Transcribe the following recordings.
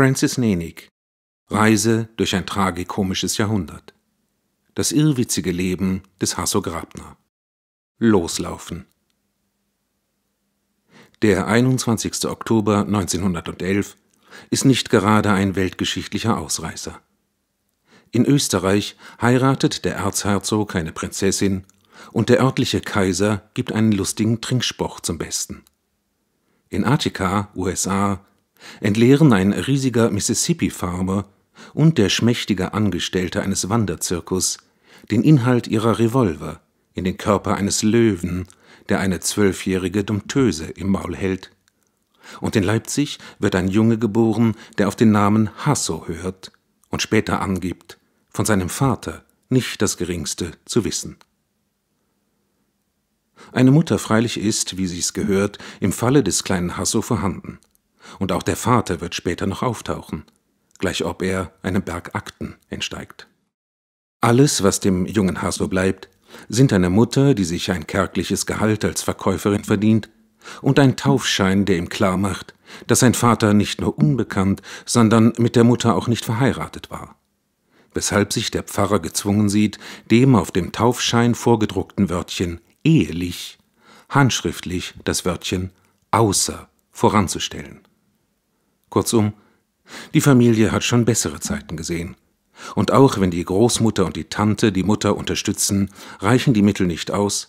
Francis Nenig Reise durch ein tragikomisches Jahrhundert. Das irrwitzige Leben des Hasso Grabner. Loslaufen. Der 21. Oktober 1911 ist nicht gerade ein weltgeschichtlicher Ausreißer. In Österreich heiratet der Erzherzog eine Prinzessin und der örtliche Kaiser gibt einen lustigen Trinksport zum Besten. In Attica, USA, entleeren ein riesiger Mississippi-Farmer und der schmächtige Angestellte eines Wanderzirkus den Inhalt ihrer Revolver in den Körper eines Löwen, der eine zwölfjährige Dompteuse im Maul hält. Und in Leipzig wird ein Junge geboren, der auf den Namen Hasso hört und später angibt, von seinem Vater nicht das geringste zu wissen. Eine Mutter freilich ist, wie sich's gehört, im Falle des kleinen Hasso vorhanden und auch der Vater wird später noch auftauchen, gleich ob er einem Berg Akten entsteigt. Alles, was dem jungen Haslo bleibt, sind eine Mutter, die sich ein kärgliches Gehalt als Verkäuferin verdient, und ein Taufschein, der ihm klar macht, dass sein Vater nicht nur unbekannt, sondern mit der Mutter auch nicht verheiratet war. Weshalb sich der Pfarrer gezwungen sieht, dem auf dem Taufschein vorgedruckten Wörtchen ehelich handschriftlich das Wörtchen außer voranzustellen. Kurzum, die Familie hat schon bessere Zeiten gesehen. Und auch wenn die Großmutter und die Tante die Mutter unterstützen, reichen die Mittel nicht aus,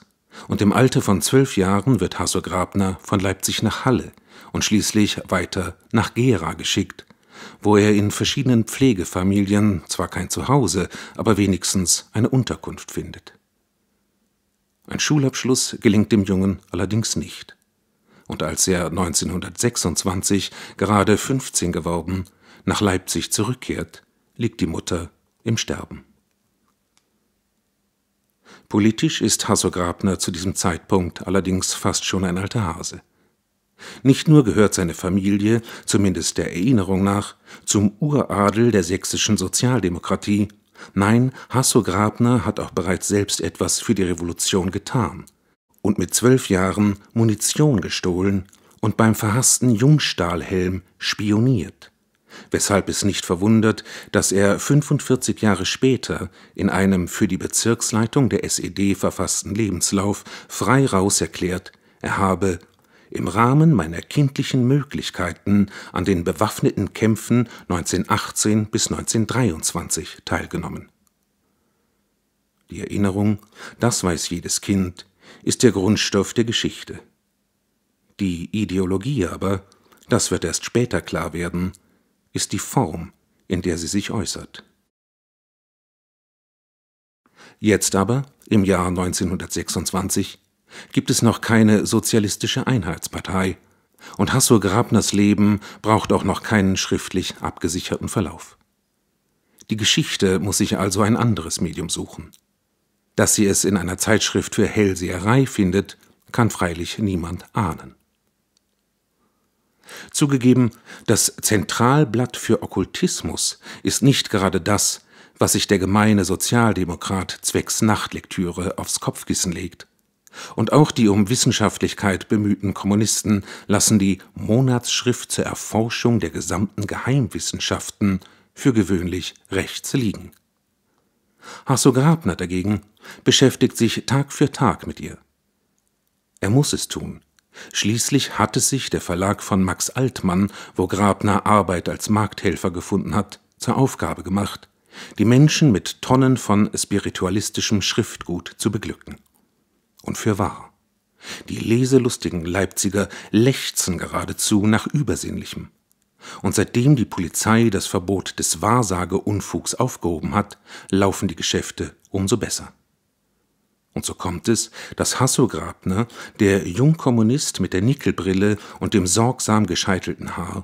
und im Alter von zwölf Jahren wird Hasso Grabner von Leipzig nach Halle und schließlich weiter nach Gera geschickt, wo er in verschiedenen Pflegefamilien zwar kein Zuhause, aber wenigstens eine Unterkunft findet. Ein Schulabschluss gelingt dem Jungen allerdings nicht und als er 1926 gerade 15 geworden nach Leipzig zurückkehrt, liegt die Mutter im Sterben. Politisch ist Hasso Grabner zu diesem Zeitpunkt allerdings fast schon ein alter Hase. Nicht nur gehört seine Familie, zumindest der Erinnerung nach, zum Uradel der sächsischen Sozialdemokratie, nein, Hasso Grabner hat auch bereits selbst etwas für die Revolution getan – und mit zwölf Jahren Munition gestohlen und beim verhassten Jungstahlhelm spioniert, weshalb es nicht verwundert, dass er 45 Jahre später in einem für die Bezirksleitung der SED verfassten Lebenslauf frei raus erklärt, er habe im Rahmen meiner kindlichen Möglichkeiten an den bewaffneten Kämpfen 1918 bis 1923 teilgenommen. Die Erinnerung, das weiß jedes Kind, ist der Grundstoff der Geschichte. Die Ideologie aber, das wird erst später klar werden, ist die Form, in der sie sich äußert. Jetzt aber, im Jahr 1926, gibt es noch keine sozialistische Einheitspartei und Hasso-Grabners Leben braucht auch noch keinen schriftlich abgesicherten Verlauf. Die Geschichte muss sich also ein anderes Medium suchen. Dass sie es in einer Zeitschrift für Hellseherei findet, kann freilich niemand ahnen. Zugegeben, das Zentralblatt für Okkultismus ist nicht gerade das, was sich der gemeine Sozialdemokrat zwecks Nachtlektüre aufs Kopfkissen legt. Und auch die um Wissenschaftlichkeit bemühten Kommunisten lassen die Monatsschrift zur Erforschung der gesamten Geheimwissenschaften für gewöhnlich rechts liegen. Hasso Grabner dagegen beschäftigt sich Tag für Tag mit ihr. Er muss es tun. Schließlich hat es sich der Verlag von Max Altmann, wo Grabner Arbeit als Markthelfer gefunden hat, zur Aufgabe gemacht, die Menschen mit Tonnen von spiritualistischem Schriftgut zu beglücken. Und für wahr. Die leselustigen Leipziger lechzen geradezu nach Übersinnlichem. Und seitdem die Polizei das Verbot des Wahrsageunfugs aufgehoben hat, laufen die Geschäfte umso besser. Und so kommt es, dass Hasso Grabner, der Jungkommunist mit der Nickelbrille und dem sorgsam gescheitelten Haar,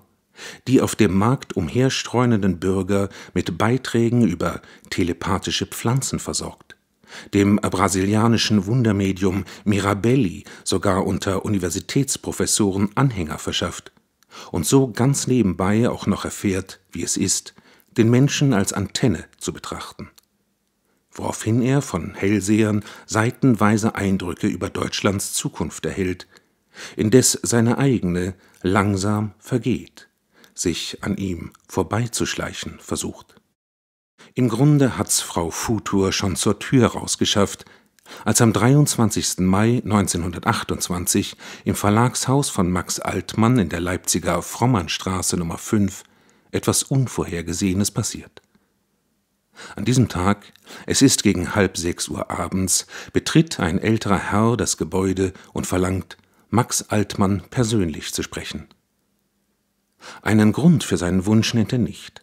die auf dem Markt umherstreunenden Bürger mit Beiträgen über telepathische Pflanzen versorgt, dem brasilianischen Wundermedium Mirabelli sogar unter Universitätsprofessoren Anhänger verschafft und so ganz nebenbei auch noch erfährt, wie es ist, den Menschen als Antenne zu betrachten. Woraufhin er von Hellsehern seitenweise Eindrücke über Deutschlands Zukunft erhält, indes seine eigene langsam vergeht, sich an ihm vorbeizuschleichen versucht. Im Grunde hat's Frau Futur schon zur Tür rausgeschafft, als am 23. Mai 1928 im Verlagshaus von Max Altmann in der Leipziger Frommannstraße Nr. 5 etwas Unvorhergesehenes passiert. An diesem Tag, es ist gegen halb sechs Uhr abends, betritt ein älterer Herr das Gebäude und verlangt, Max Altmann persönlich zu sprechen. Einen Grund für seinen Wunsch nennt er nicht,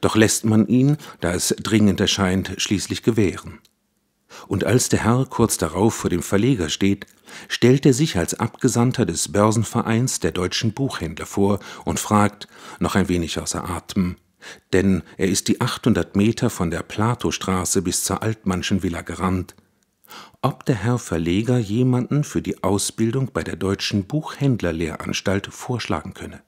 doch lässt man ihn, da es dringend erscheint, schließlich gewähren – und als der Herr kurz darauf vor dem Verleger steht, stellt er sich als Abgesandter des Börsenvereins der deutschen Buchhändler vor und fragt, noch ein wenig außer Atem, denn er ist die 800 Meter von der Platostraße bis zur Altmannschen Villa gerannt, ob der Herr Verleger jemanden für die Ausbildung bei der deutschen Buchhändlerlehranstalt vorschlagen könne.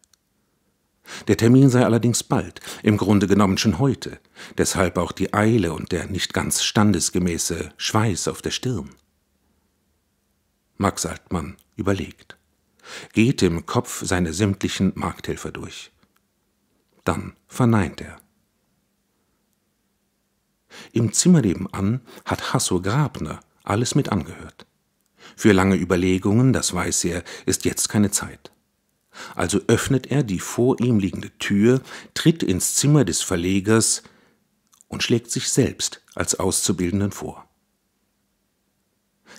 Der Termin sei allerdings bald, im Grunde genommen schon heute, deshalb auch die Eile und der nicht ganz standesgemäße Schweiß auf der Stirn. Max Altmann überlegt, geht im Kopf seine sämtlichen Markthelfer durch. Dann verneint er. Im Zimmer nebenan hat Hasso Grabner alles mit angehört. Für lange Überlegungen, das weiß er, ist jetzt keine Zeit. Also öffnet er die vor ihm liegende Tür, tritt ins Zimmer des Verlegers und schlägt sich selbst als Auszubildenden vor.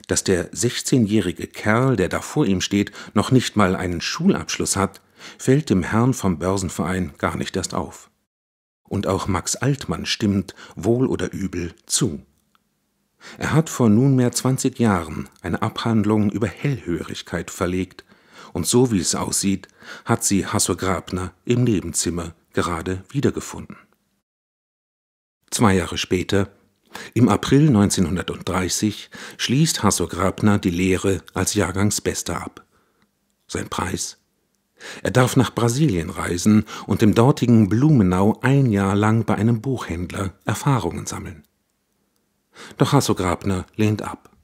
Dass der 16-jährige Kerl, der da vor ihm steht, noch nicht mal einen Schulabschluss hat, fällt dem Herrn vom Börsenverein gar nicht erst auf. Und auch Max Altmann stimmt, wohl oder übel, zu. Er hat vor nunmehr 20 Jahren eine Abhandlung über Hellhörigkeit verlegt und so wie es aussieht, hat sie Hasso Grabner im Nebenzimmer gerade wiedergefunden. Zwei Jahre später, im April 1930, schließt Hasso Grabner die Lehre als Jahrgangsbester ab. Sein Preis? Er darf nach Brasilien reisen und im dortigen Blumenau ein Jahr lang bei einem Buchhändler Erfahrungen sammeln. Doch Hasso Grabner lehnt ab.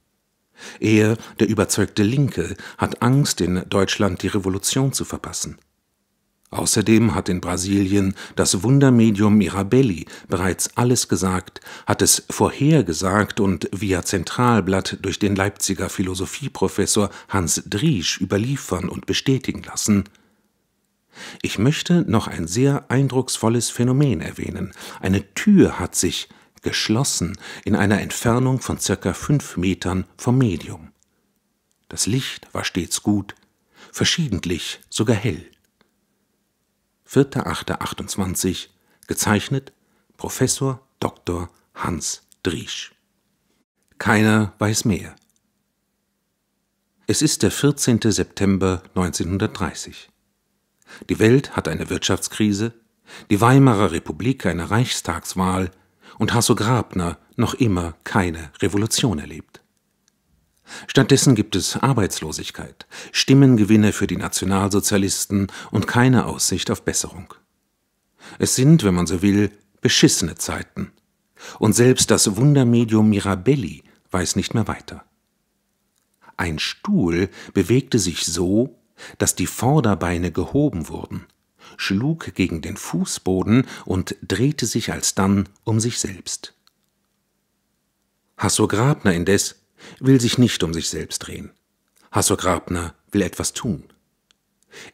Er, der überzeugte Linke, hat Angst, in Deutschland die Revolution zu verpassen. Außerdem hat in Brasilien das Wundermedium Mirabelli bereits alles gesagt, hat es vorhergesagt und via Zentralblatt durch den Leipziger Philosophieprofessor Hans Driesch überliefern und bestätigen lassen. Ich möchte noch ein sehr eindrucksvolles Phänomen erwähnen. Eine Tür hat sich geschlossen in einer Entfernung von circa fünf Metern vom Medium. Das Licht war stets gut, verschiedentlich sogar hell. 4.8.28, gezeichnet Professor Dr. Hans Driesch. Keiner weiß mehr. Es ist der 14. September 1930. Die Welt hat eine Wirtschaftskrise, die Weimarer Republik eine Reichstagswahl, und Hasso Grabner noch immer keine Revolution erlebt. Stattdessen gibt es Arbeitslosigkeit, Stimmengewinne für die Nationalsozialisten und keine Aussicht auf Besserung. Es sind, wenn man so will, beschissene Zeiten. Und selbst das Wundermedium Mirabelli weiß nicht mehr weiter. Ein Stuhl bewegte sich so, dass die Vorderbeine gehoben wurden, schlug gegen den Fußboden und drehte sich alsdann um sich selbst. Hasso Grabner indes will sich nicht um sich selbst drehen. Hasso Grabner will etwas tun.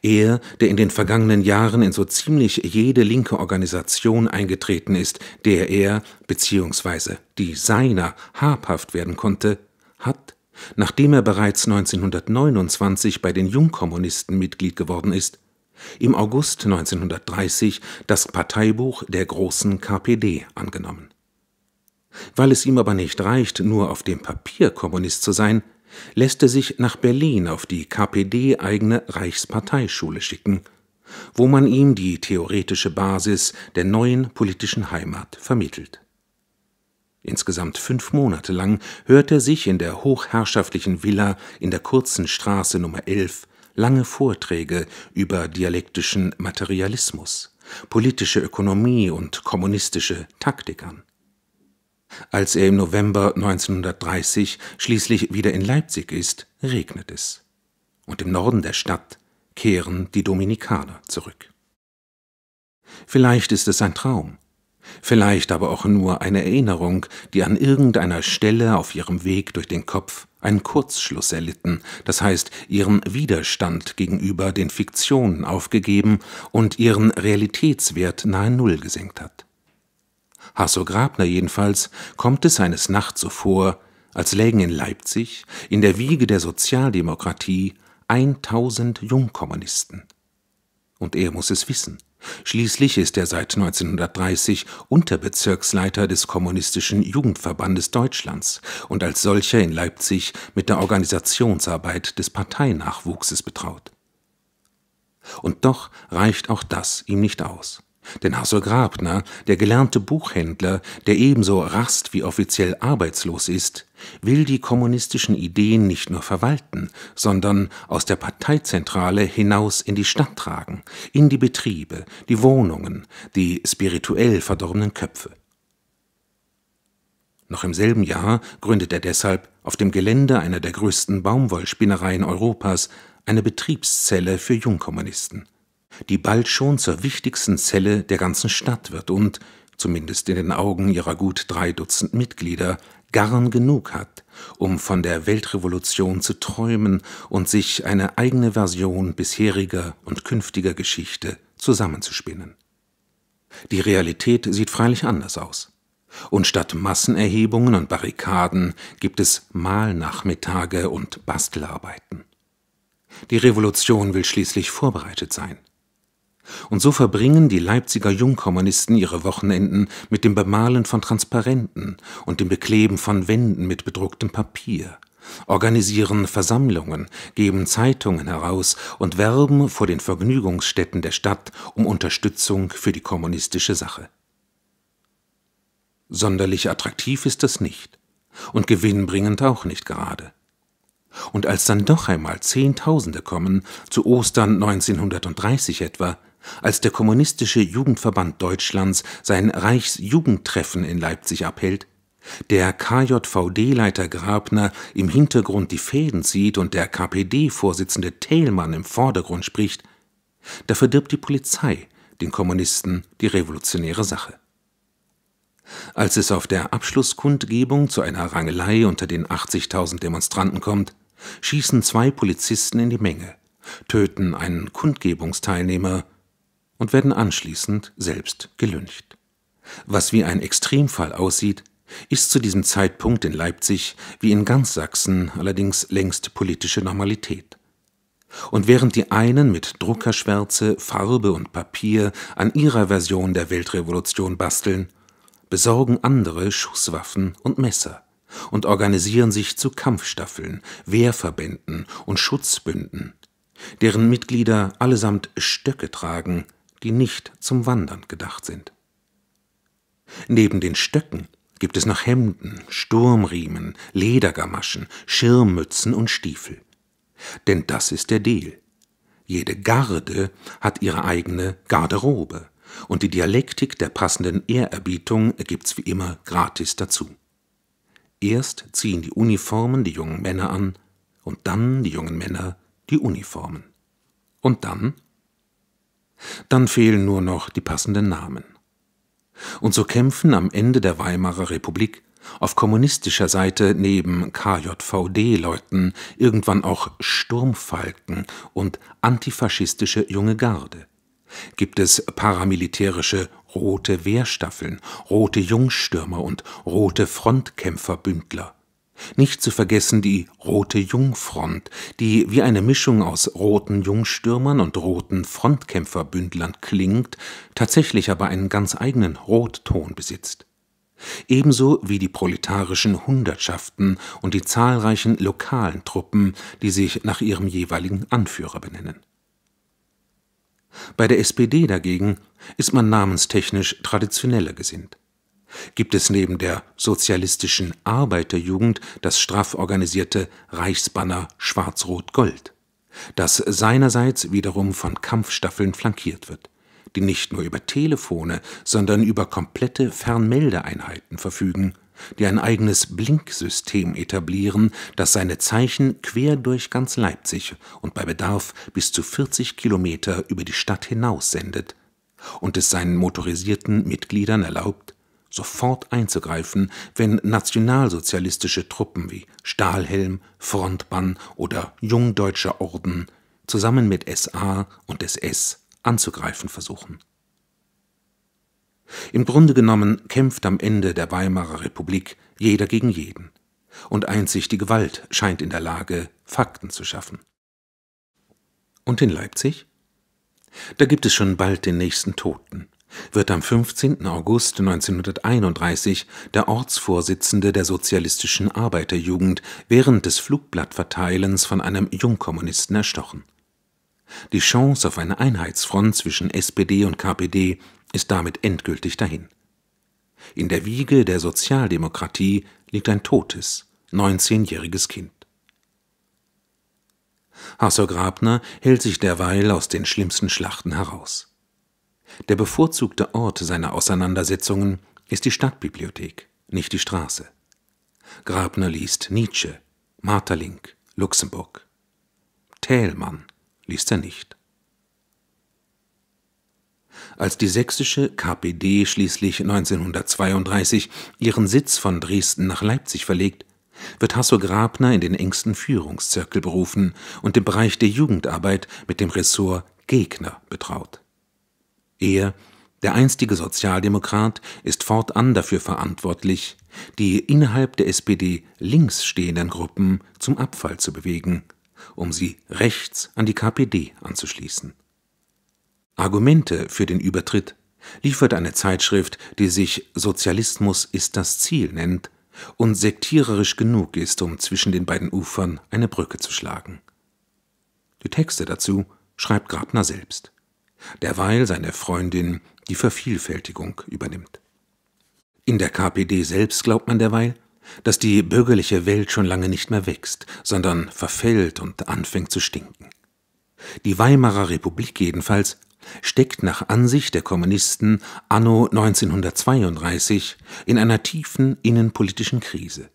Er, der in den vergangenen Jahren in so ziemlich jede linke Organisation eingetreten ist, der er bzw. die seiner habhaft werden konnte, hat, nachdem er bereits 1929 bei den Jungkommunisten Mitglied geworden ist, im August 1930 das Parteibuch der großen KPD angenommen. Weil es ihm aber nicht reicht, nur auf dem Papier Kommunist zu sein, lässt er sich nach Berlin auf die KPD-eigene Reichsparteischule schicken, wo man ihm die theoretische Basis der neuen politischen Heimat vermittelt. Insgesamt fünf Monate lang hört er sich in der hochherrschaftlichen Villa in der kurzen Straße Nummer 11 lange Vorträge über dialektischen Materialismus, politische Ökonomie und kommunistische Taktik an. Als er im November 1930 schließlich wieder in Leipzig ist, regnet es. Und im Norden der Stadt kehren die Dominikaner zurück. Vielleicht ist es ein Traum, vielleicht aber auch nur eine Erinnerung, die an irgendeiner Stelle auf ihrem Weg durch den Kopf einen Kurzschluss erlitten, das heißt ihren Widerstand gegenüber den Fiktionen aufgegeben und ihren Realitätswert nahe Null gesenkt hat. Hasso Grabner jedenfalls kommt es eines Nachts so vor, als lägen in Leipzig, in der Wiege der Sozialdemokratie, 1000 Jungkommunisten. Und er muss es wissen – Schließlich ist er seit 1930 Unterbezirksleiter des Kommunistischen Jugendverbandes Deutschlands und als solcher in Leipzig mit der Organisationsarbeit des Parteinachwuchses betraut. Und doch reicht auch das ihm nicht aus denn Hassel Grabner, der gelernte Buchhändler, der ebenso rast wie offiziell arbeitslos ist, will die kommunistischen Ideen nicht nur verwalten, sondern aus der Parteizentrale hinaus in die Stadt tragen, in die Betriebe, die Wohnungen, die spirituell verdorbenen Köpfe. Noch im selben Jahr gründet er deshalb auf dem Gelände einer der größten Baumwollspinnereien Europas eine Betriebszelle für Jungkommunisten – die bald schon zur wichtigsten Zelle der ganzen Stadt wird und, zumindest in den Augen ihrer gut drei Dutzend Mitglieder, Garn genug hat, um von der Weltrevolution zu träumen und sich eine eigene Version bisheriger und künftiger Geschichte zusammenzuspinnen. Die Realität sieht freilich anders aus. Und statt Massenerhebungen und Barrikaden gibt es Malnachmittage und Bastelarbeiten. Die Revolution will schließlich vorbereitet sein. Und so verbringen die Leipziger Jungkommunisten ihre Wochenenden mit dem Bemalen von Transparenten und dem Bekleben von Wänden mit bedrucktem Papier, organisieren Versammlungen, geben Zeitungen heraus und werben vor den Vergnügungsstätten der Stadt um Unterstützung für die kommunistische Sache. Sonderlich attraktiv ist das nicht und gewinnbringend auch nicht gerade. Und als dann doch einmal Zehntausende kommen, zu Ostern 1930 etwa, als der Kommunistische Jugendverband Deutschlands sein Reichsjugendtreffen in Leipzig abhält, der KJVD-Leiter Grabner im Hintergrund die Fäden zieht und der KPD-Vorsitzende Thälmann im Vordergrund spricht, da verdirbt die Polizei den Kommunisten die revolutionäre Sache. Als es auf der Abschlusskundgebung zu einer Rangelei unter den 80.000 Demonstranten kommt, schießen zwei Polizisten in die Menge, töten einen Kundgebungsteilnehmer und werden anschließend selbst gelyncht. Was wie ein Extremfall aussieht, ist zu diesem Zeitpunkt in Leipzig wie in ganz Sachsen allerdings längst politische Normalität. Und während die einen mit Druckerschwärze, Farbe und Papier an ihrer Version der Weltrevolution basteln, besorgen andere Schusswaffen und Messer und organisieren sich zu Kampfstaffeln, Wehrverbänden und Schutzbünden, deren Mitglieder allesamt Stöcke tragen die nicht zum Wandern gedacht sind. Neben den Stöcken gibt es noch Hemden, Sturmriemen, Ledergamaschen, Schirmmützen und Stiefel. Denn das ist der Deal. Jede Garde hat ihre eigene Garderobe und die Dialektik der passenden Ehrerbietung gibt's wie immer gratis dazu. Erst ziehen die Uniformen die jungen Männer an und dann die jungen Männer die Uniformen. Und dann dann fehlen nur noch die passenden Namen. Und so kämpfen am Ende der Weimarer Republik auf kommunistischer Seite neben KJVD-Leuten irgendwann auch Sturmfalken und antifaschistische junge Garde. Gibt es paramilitärische rote Wehrstaffeln, rote Jungstürmer und rote Frontkämpferbündler. Nicht zu vergessen die Rote Jungfront, die wie eine Mischung aus roten Jungstürmern und roten Frontkämpferbündlern klingt, tatsächlich aber einen ganz eigenen Rotton besitzt. Ebenso wie die proletarischen Hundertschaften und die zahlreichen lokalen Truppen, die sich nach ihrem jeweiligen Anführer benennen. Bei der SPD dagegen ist man namenstechnisch traditioneller gesinnt gibt es neben der sozialistischen Arbeiterjugend das straff organisierte Reichsbanner Schwarz-Rot-Gold, das seinerseits wiederum von Kampfstaffeln flankiert wird, die nicht nur über Telefone, sondern über komplette Fernmeldeeinheiten verfügen, die ein eigenes Blinksystem etablieren, das seine Zeichen quer durch ganz Leipzig und bei Bedarf bis zu 40 Kilometer über die Stadt hinaus sendet und es seinen motorisierten Mitgliedern erlaubt, sofort einzugreifen, wenn nationalsozialistische Truppen wie Stahlhelm, Frontbann oder Jungdeutscher Orden zusammen mit SA und SS anzugreifen versuchen. Im Grunde genommen kämpft am Ende der Weimarer Republik jeder gegen jeden, und einzig die Gewalt scheint in der Lage, Fakten zu schaffen. Und in Leipzig? Da gibt es schon bald den nächsten Toten wird am 15. August 1931 der Ortsvorsitzende der Sozialistischen Arbeiterjugend während des Flugblattverteilens von einem Jungkommunisten erstochen. Die Chance auf eine Einheitsfront zwischen SPD und KPD ist damit endgültig dahin. In der Wiege der Sozialdemokratie liegt ein totes, 19-jähriges Kind. Hassel Grabner hält sich derweil aus den schlimmsten Schlachten heraus. Der bevorzugte Ort seiner Auseinandersetzungen ist die Stadtbibliothek, nicht die Straße. Grabner liest Nietzsche, Marterling, Luxemburg. Thälmann liest er nicht. Als die sächsische KPD schließlich 1932 ihren Sitz von Dresden nach Leipzig verlegt, wird Hasso Grabner in den engsten Führungszirkel berufen und im Bereich der Jugendarbeit mit dem Ressort Gegner betraut. Er, der einstige Sozialdemokrat, ist fortan dafür verantwortlich, die innerhalb der SPD links stehenden Gruppen zum Abfall zu bewegen, um sie rechts an die KPD anzuschließen. Argumente für den Übertritt liefert eine Zeitschrift, die sich Sozialismus ist das Ziel nennt und sektiererisch genug ist, um zwischen den beiden Ufern eine Brücke zu schlagen. Die Texte dazu schreibt Grabner selbst derweil seine Freundin die Vervielfältigung übernimmt. In der KPD selbst glaubt man derweil, dass die bürgerliche Welt schon lange nicht mehr wächst, sondern verfällt und anfängt zu stinken. Die Weimarer Republik jedenfalls steckt nach Ansicht der Kommunisten anno 1932 in einer tiefen innenpolitischen Krise.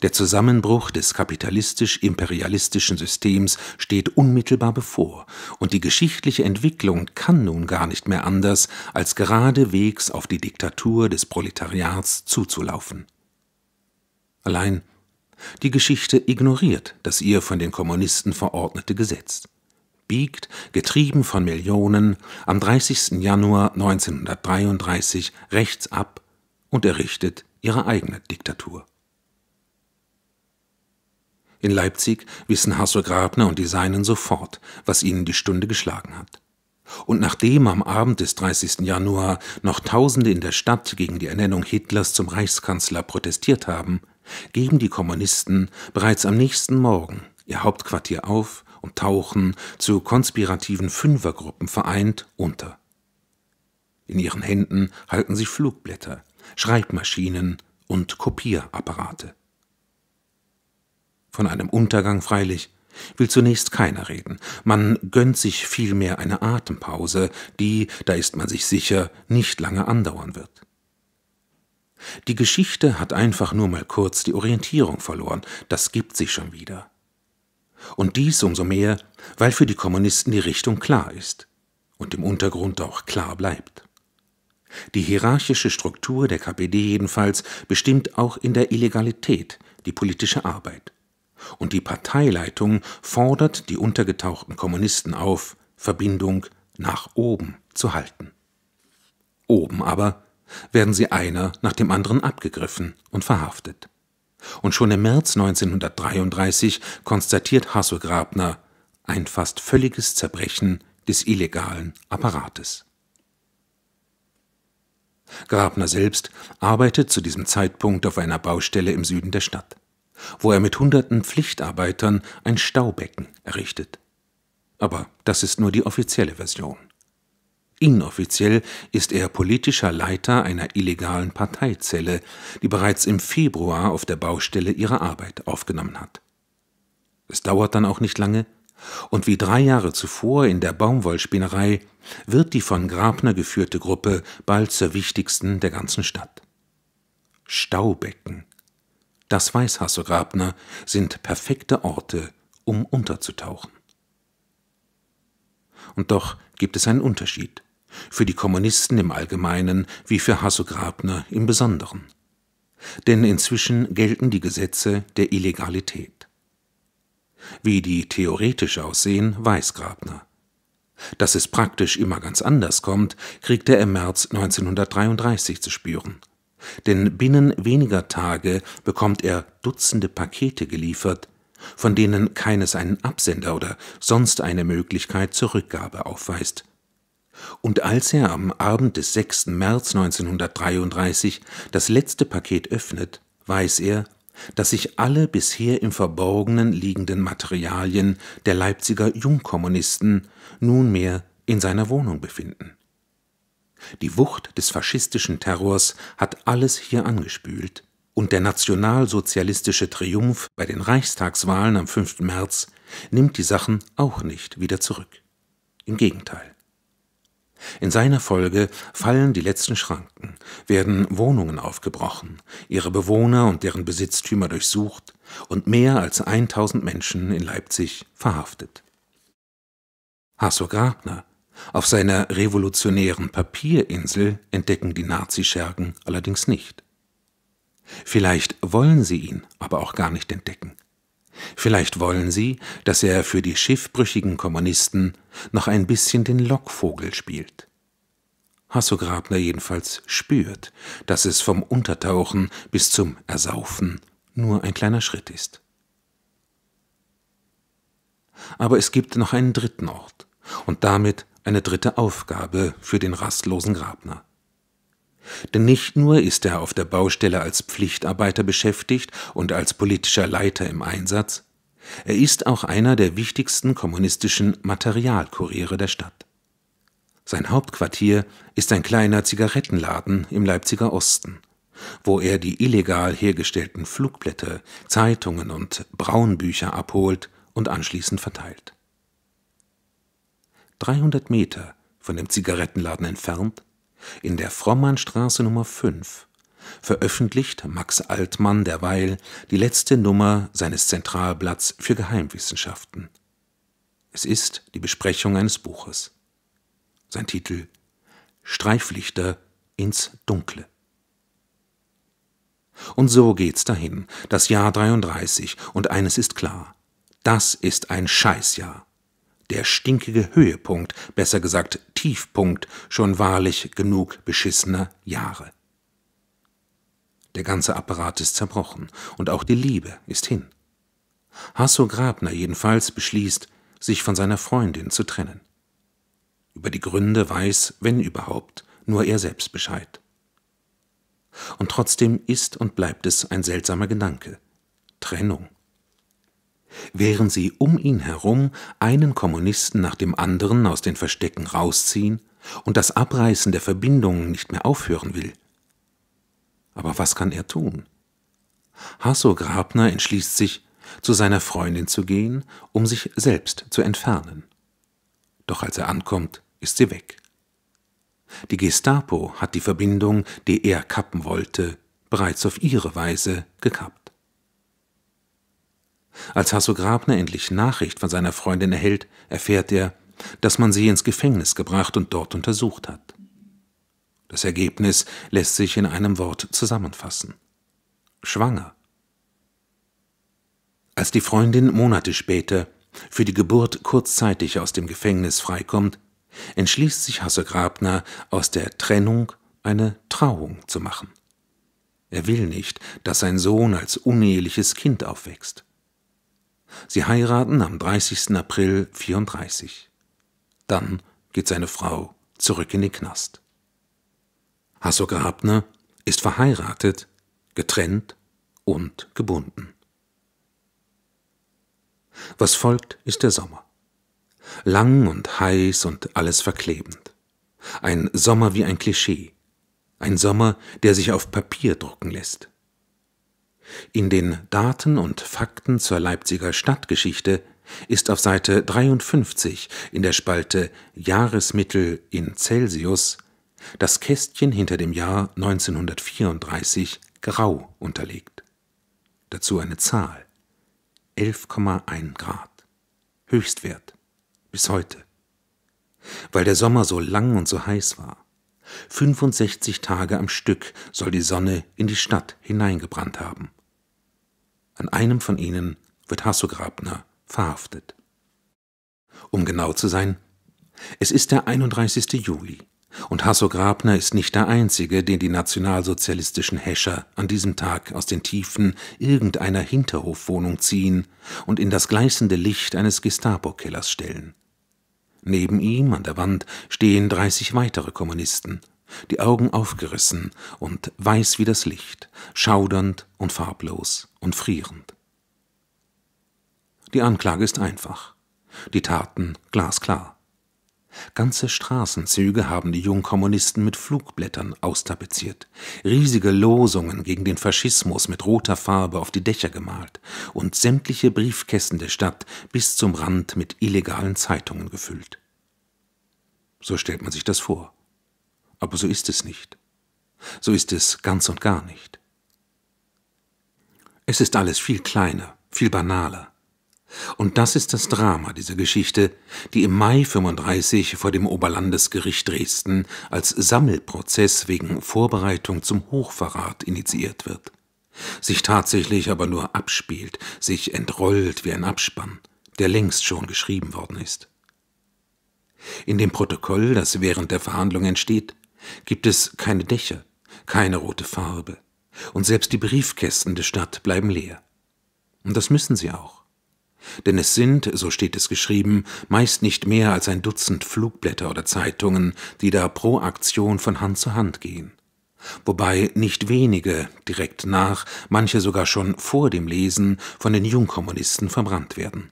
Der Zusammenbruch des kapitalistisch-imperialistischen Systems steht unmittelbar bevor, und die geschichtliche Entwicklung kann nun gar nicht mehr anders, als geradewegs auf die Diktatur des Proletariats zuzulaufen. Allein die Geschichte ignoriert das ihr von den Kommunisten verordnete Gesetz biegt, getrieben von Millionen, am 30. Januar 1933 rechts ab und errichtet ihre eigene Diktatur. In Leipzig wissen Hassel Grabner und die Seinen sofort, was ihnen die Stunde geschlagen hat. Und nachdem am Abend des 30. Januar noch Tausende in der Stadt gegen die Ernennung Hitlers zum Reichskanzler protestiert haben, geben die Kommunisten bereits am nächsten Morgen ihr Hauptquartier auf und tauchen zu konspirativen Fünfergruppen vereint unter. In ihren Händen halten sie Flugblätter, Schreibmaschinen und Kopierapparate. Von einem Untergang freilich will zunächst keiner reden. Man gönnt sich vielmehr eine Atempause, die, da ist man sich sicher, nicht lange andauern wird. Die Geschichte hat einfach nur mal kurz die Orientierung verloren, das gibt sich schon wieder. Und dies umso mehr, weil für die Kommunisten die Richtung klar ist und im Untergrund auch klar bleibt. Die hierarchische Struktur der KPD jedenfalls bestimmt auch in der Illegalität die politische Arbeit und die Parteileitung fordert die untergetauchten Kommunisten auf, Verbindung nach oben zu halten. Oben aber werden sie einer nach dem anderen abgegriffen und verhaftet. Und schon im März 1933 konstatiert Hasso Grabner ein fast völliges Zerbrechen des illegalen Apparates. Grabner selbst arbeitet zu diesem Zeitpunkt auf einer Baustelle im Süden der Stadt wo er mit hunderten Pflichtarbeitern ein Staubecken errichtet. Aber das ist nur die offizielle Version. Inoffiziell ist er politischer Leiter einer illegalen Parteizelle, die bereits im Februar auf der Baustelle ihre Arbeit aufgenommen hat. Es dauert dann auch nicht lange, und wie drei Jahre zuvor in der Baumwollspinnerei wird die von Grabner geführte Gruppe bald zur wichtigsten der ganzen Stadt. Staubecken das weiß Hasso Grabner, sind perfekte Orte, um unterzutauchen. Und doch gibt es einen Unterschied, für die Kommunisten im Allgemeinen wie für Hasso Grabner im Besonderen. Denn inzwischen gelten die Gesetze der Illegalität. Wie die theoretisch aussehen, weiß Grabner. Dass es praktisch immer ganz anders kommt, kriegte er im März 1933 zu spüren – denn binnen weniger Tage bekommt er Dutzende Pakete geliefert, von denen keines einen Absender oder sonst eine Möglichkeit zur Rückgabe aufweist. Und als er am Abend des 6. März 1933 das letzte Paket öffnet, weiß er, dass sich alle bisher im Verborgenen liegenden Materialien der Leipziger Jungkommunisten nunmehr in seiner Wohnung befinden die Wucht des faschistischen Terrors hat alles hier angespült. Und der nationalsozialistische Triumph bei den Reichstagswahlen am 5. März nimmt die Sachen auch nicht wieder zurück. Im Gegenteil. In seiner Folge fallen die letzten Schranken, werden Wohnungen aufgebrochen, ihre Bewohner und deren Besitztümer durchsucht und mehr als 1000 Menschen in Leipzig verhaftet. Hasso Grabner, auf seiner revolutionären Papierinsel entdecken die Nazischergen allerdings nicht. Vielleicht wollen sie ihn aber auch gar nicht entdecken. Vielleicht wollen sie, dass er für die schiffbrüchigen Kommunisten noch ein bisschen den Lockvogel spielt. Hasso Grabner jedenfalls spürt, dass es vom Untertauchen bis zum Ersaufen nur ein kleiner Schritt ist. Aber es gibt noch einen dritten Ort, und damit eine dritte Aufgabe für den rastlosen Grabner. Denn nicht nur ist er auf der Baustelle als Pflichtarbeiter beschäftigt und als politischer Leiter im Einsatz, er ist auch einer der wichtigsten kommunistischen Materialkuriere der Stadt. Sein Hauptquartier ist ein kleiner Zigarettenladen im Leipziger Osten, wo er die illegal hergestellten Flugblätter, Zeitungen und Braunbücher abholt und anschließend verteilt. 300 Meter von dem Zigarettenladen entfernt, in der Frommannstraße Nummer 5, veröffentlicht Max Altmann derweil die letzte Nummer seines Zentralblatts für Geheimwissenschaften. Es ist die Besprechung eines Buches. Sein Titel Streiflichter ins Dunkle. Und so geht's dahin, das Jahr 33, und eines ist klar, das ist ein Scheißjahr der stinkige Höhepunkt, besser gesagt Tiefpunkt, schon wahrlich genug beschissener Jahre. Der ganze Apparat ist zerbrochen und auch die Liebe ist hin. Hasso Grabner jedenfalls beschließt, sich von seiner Freundin zu trennen. Über die Gründe weiß, wenn überhaupt, nur er selbst Bescheid. Und trotzdem ist und bleibt es ein seltsamer Gedanke. Trennung während sie um ihn herum einen Kommunisten nach dem anderen aus den Verstecken rausziehen und das Abreißen der Verbindungen nicht mehr aufhören will. Aber was kann er tun? Hasso Grabner entschließt sich, zu seiner Freundin zu gehen, um sich selbst zu entfernen. Doch als er ankommt, ist sie weg. Die Gestapo hat die Verbindung, die er kappen wollte, bereits auf ihre Weise gekappt. Als Hasso Grabner endlich Nachricht von seiner Freundin erhält, erfährt er, dass man sie ins Gefängnis gebracht und dort untersucht hat. Das Ergebnis lässt sich in einem Wort zusammenfassen. Schwanger. Als die Freundin Monate später für die Geburt kurzzeitig aus dem Gefängnis freikommt, entschließt sich Hasse Grabner, aus der Trennung eine Trauung zu machen. Er will nicht, dass sein Sohn als uneheliches Kind aufwächst. Sie heiraten am 30. April 34. Dann geht seine Frau zurück in den Knast. Hasso Grabner ist verheiratet, getrennt und gebunden. Was folgt, ist der Sommer. Lang und heiß und alles verklebend. Ein Sommer wie ein Klischee. Ein Sommer, der sich auf Papier drucken lässt. In den Daten und Fakten zur Leipziger Stadtgeschichte ist auf Seite 53 in der Spalte Jahresmittel in Celsius das Kästchen hinter dem Jahr 1934 grau unterlegt. Dazu eine Zahl 11,1 Grad. Höchstwert bis heute. Weil der Sommer so lang und so heiß war. 65 Tage am Stück soll die Sonne in die Stadt hineingebrannt haben. An einem von ihnen wird Hasso-Grabner verhaftet. Um genau zu sein, es ist der 31. Juli und Hasso-Grabner ist nicht der einzige, den die nationalsozialistischen Häscher an diesem Tag aus den Tiefen irgendeiner Hinterhofwohnung ziehen und in das gleißende Licht eines Gestapo-Kellers stellen. Neben ihm an der Wand stehen 30 weitere Kommunisten – die Augen aufgerissen und weiß wie das Licht, schaudernd und farblos und frierend. Die Anklage ist einfach, die Taten glasklar. Ganze Straßenzüge haben die Jungkommunisten mit Flugblättern austapeziert, riesige Losungen gegen den Faschismus mit roter Farbe auf die Dächer gemalt und sämtliche Briefkästen der Stadt bis zum Rand mit illegalen Zeitungen gefüllt. So stellt man sich das vor. Aber so ist es nicht. So ist es ganz und gar nicht. Es ist alles viel kleiner, viel banaler. Und das ist das Drama dieser Geschichte, die im Mai 35 vor dem Oberlandesgericht Dresden als Sammelprozess wegen Vorbereitung zum Hochverrat initiiert wird. Sich tatsächlich aber nur abspielt, sich entrollt wie ein Abspann, der längst schon geschrieben worden ist. In dem Protokoll, das während der Verhandlung entsteht, gibt es keine Dächer, keine rote Farbe, und selbst die Briefkästen der Stadt bleiben leer. Und das müssen sie auch. Denn es sind, so steht es geschrieben, meist nicht mehr als ein Dutzend Flugblätter oder Zeitungen, die da pro Aktion von Hand zu Hand gehen. Wobei nicht wenige direkt nach, manche sogar schon vor dem Lesen, von den Jungkommunisten verbrannt werden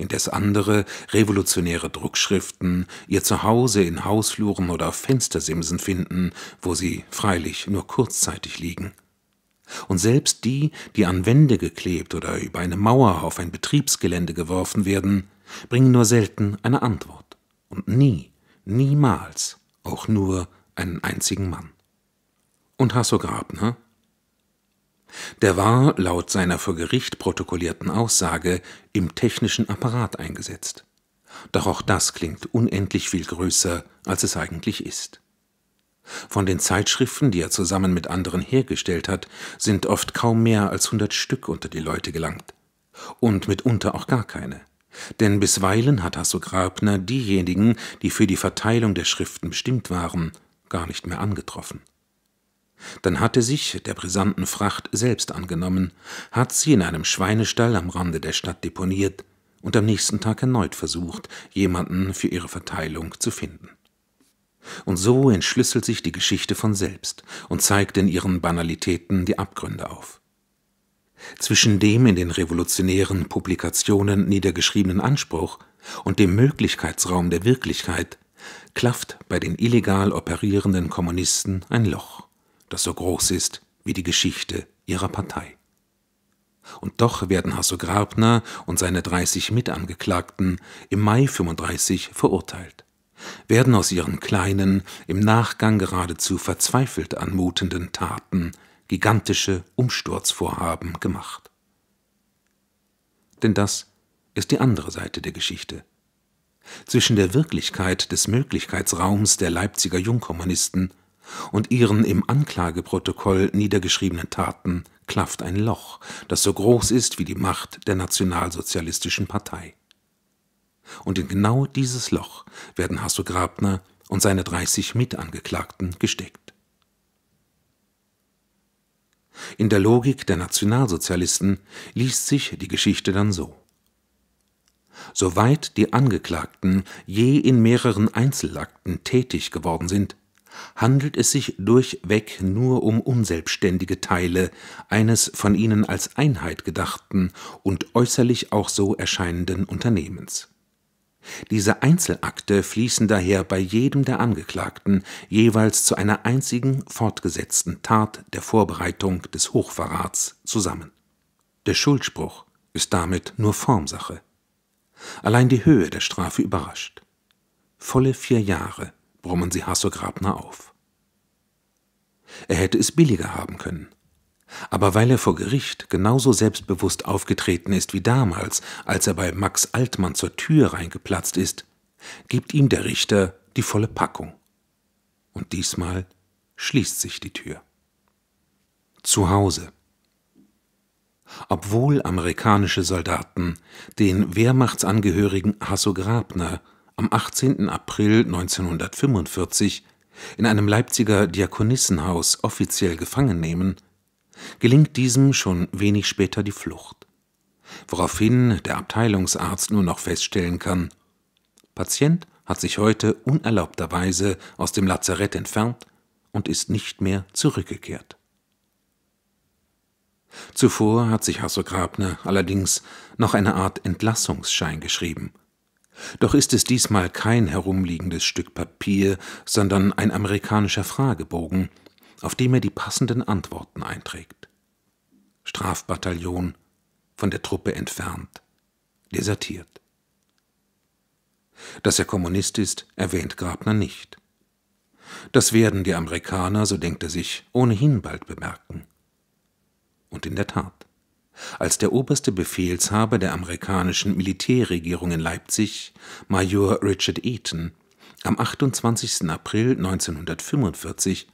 indes andere, revolutionäre Druckschriften ihr Zuhause in Hausfluren oder auf Fenstersimsen finden, wo sie freilich nur kurzzeitig liegen. Und selbst die, die an Wände geklebt oder über eine Mauer auf ein Betriebsgelände geworfen werden, bringen nur selten eine Antwort und nie, niemals auch nur einen einzigen Mann. Und Hasso Grabner der war, laut seiner vor Gericht protokollierten Aussage, im technischen Apparat eingesetzt. Doch auch das klingt unendlich viel größer, als es eigentlich ist. Von den Zeitschriften, die er zusammen mit anderen hergestellt hat, sind oft kaum mehr als hundert Stück unter die Leute gelangt. Und mitunter auch gar keine. Denn bisweilen hat Hasso Grabner diejenigen, die für die Verteilung der Schriften bestimmt waren, gar nicht mehr angetroffen. Dann hat er sich der brisanten Fracht selbst angenommen, hat sie in einem Schweinestall am Rande der Stadt deponiert und am nächsten Tag erneut versucht, jemanden für ihre Verteilung zu finden. Und so entschlüsselt sich die Geschichte von selbst und zeigt in ihren Banalitäten die Abgründe auf. Zwischen dem in den revolutionären Publikationen niedergeschriebenen Anspruch und dem Möglichkeitsraum der Wirklichkeit klafft bei den illegal operierenden Kommunisten ein Loch das so groß ist wie die Geschichte ihrer Partei. Und doch werden Hasso Grabner und seine 30 Mitangeklagten im Mai 35 verurteilt, werden aus ihren kleinen, im Nachgang geradezu verzweifelt anmutenden Taten gigantische Umsturzvorhaben gemacht. Denn das ist die andere Seite der Geschichte. Zwischen der Wirklichkeit des Möglichkeitsraums der Leipziger Jungkommunisten und ihren im Anklageprotokoll niedergeschriebenen Taten klafft ein Loch, das so groß ist wie die Macht der Nationalsozialistischen Partei. Und in genau dieses Loch werden Hasso Grabner und seine 30 Mitangeklagten gesteckt. In der Logik der Nationalsozialisten liest sich die Geschichte dann so. Soweit die Angeklagten je in mehreren Einzelakten tätig geworden sind, handelt es sich durchweg nur um unselbstständige Teile eines von ihnen als Einheit gedachten und äußerlich auch so erscheinenden Unternehmens. Diese Einzelakte fließen daher bei jedem der Angeklagten jeweils zu einer einzigen fortgesetzten Tat der Vorbereitung des Hochverrats zusammen. Der Schuldspruch ist damit nur Formsache. Allein die Höhe der Strafe überrascht. Volle vier Jahre brummen sie Hasso Grabner auf. Er hätte es billiger haben können. Aber weil er vor Gericht genauso selbstbewusst aufgetreten ist wie damals, als er bei Max Altmann zur Tür reingeplatzt ist, gibt ihm der Richter die volle Packung. Und diesmal schließt sich die Tür. Zu Hause. Obwohl amerikanische Soldaten den Wehrmachtsangehörigen Hasso Grabner am 18. April 1945 in einem Leipziger Diakonissenhaus offiziell gefangen nehmen, gelingt diesem schon wenig später die Flucht, woraufhin der Abteilungsarzt nur noch feststellen kann, Patient hat sich heute unerlaubterweise aus dem Lazarett entfernt und ist nicht mehr zurückgekehrt. Zuvor hat sich Hasso Grabner allerdings noch eine Art Entlassungsschein geschrieben, doch ist es diesmal kein herumliegendes Stück Papier, sondern ein amerikanischer Fragebogen, auf dem er die passenden Antworten einträgt. Strafbataillon, von der Truppe entfernt, desertiert. Dass er Kommunist ist, erwähnt Grabner nicht. Das werden die Amerikaner, so denkt er sich, ohnehin bald bemerken. Und in der Tat als der oberste Befehlshaber der amerikanischen Militärregierung in Leipzig, Major Richard Eaton, am 28. April 1945